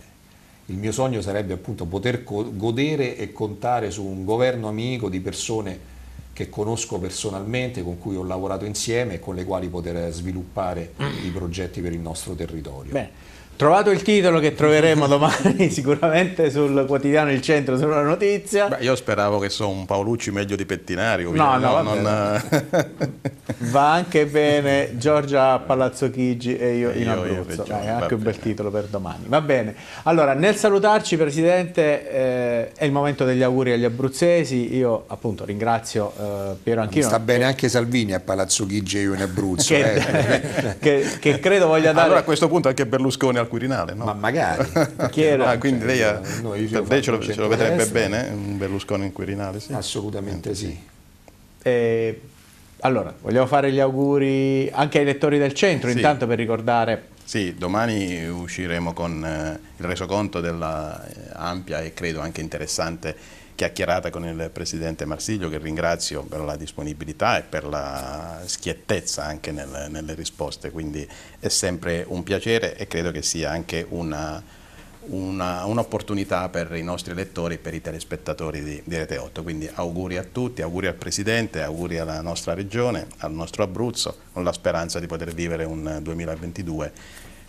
il mio sogno sarebbe appunto poter godere e contare su un governo amico di persone che conosco personalmente, con cui ho lavorato insieme e con le quali poter sviluppare i progetti per il nostro territorio. Beh. Trovato il titolo che troveremo domani *laughs* sicuramente sul quotidiano Il Centro, sulla notizia. Beh, io speravo che so un Paolucci meglio di Pettinari. No, no, no non... *laughs* va anche bene Giorgia Palazzo Chigi e io e in Abruzzo. Io Dai, anche un bel titolo per domani. Va bene. Allora, nel salutarci Presidente, eh, è il momento degli auguri agli abruzzesi. Io appunto ringrazio eh, Piero Anchino. Sta bene anche Salvini a Palazzo Chigi e io in Abruzzo. che, eh. *laughs* che, che, credo voglia dare... Allora a questo punto anche Berlusconi al al Quirinale, no? Ma magari. *laughs* Chi era? Ah, quindi cioè, lei, ha, no, cioè, lei ce, lo, ce lo vedrebbe bene, un Berlusconi in Quirinale? Sì. Assolutamente sì. sì. Eh, allora, vogliamo fare gli auguri anche ai lettori del centro, sì. intanto per ricordare... Sì, domani usciremo con eh, il resoconto dell'ampia eh, e credo anche interessante chiacchierata con il Presidente Marsiglio che ringrazio per la disponibilità e per la schiettezza anche nel, nelle risposte, quindi è sempre un piacere e credo che sia anche un'opportunità un per i nostri lettori e per i telespettatori di, di Rete 8, quindi auguri a tutti, auguri al Presidente, auguri alla nostra Regione, al nostro Abruzzo, con la speranza di poter vivere un 2022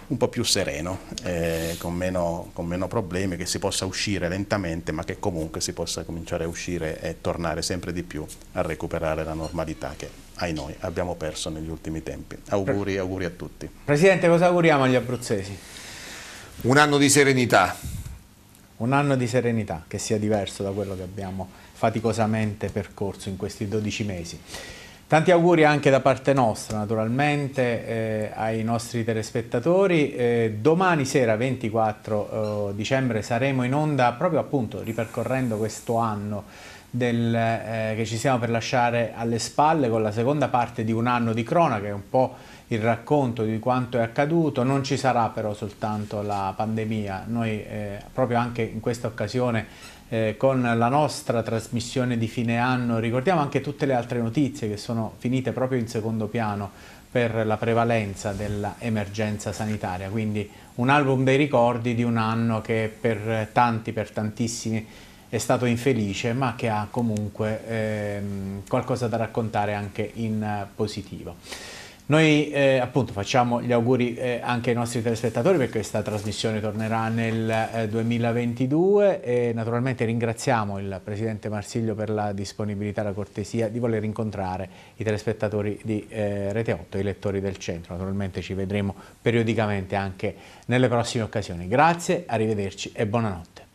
un po' più sereno, eh, con, meno, con, meno, problemi, che si possa uscire lentamente ma che comunque si possa cominciare a uscire e tornare sempre di più a recuperare la normalità che ai noi abbiamo perso negli ultimi tempi. Auguri, auguri a tutti. Presidente, cosa auguriamo agli abruzzesi? Un anno di serenità. Un anno di serenità che sia diverso da quello che abbiamo faticosamente percorso in questi 12 mesi. Tanti auguri anche da parte nostra naturalmente eh, ai nostri telespettatori. Eh, domani sera 24 eh, dicembre saremo in onda proprio appunto ripercorrendo questo anno del, eh, che ci stiamo per lasciare alle spalle con la seconda parte di un anno di cronaca, un po' il racconto di quanto è accaduto. Non ci sarà però soltanto la pandemia, noi eh, proprio anche in questa occasione eh, con la nostra trasmissione di fine anno, ricordiamo anche tutte le altre notizie che sono finite proprio in secondo piano per la prevalenza dell'emergenza sanitaria, quindi un album dei ricordi di un anno che per tanti, per tantissimi è stato infelice ma che ha comunque ehm, qualcosa da raccontare anche in positivo. Noi eh, appunto facciamo gli auguri eh, anche ai nostri telespettatori perché questa trasmissione tornerà nel eh, 2022 e naturalmente ringraziamo il Presidente Marsiglio per la disponibilità e la cortesia di voler incontrare i telespettatori di eh, Rete 8, i lettori del centro. Naturalmente ci vedremo periodicamente anche nelle prossime occasioni. Grazie, arrivederci e buonanotte.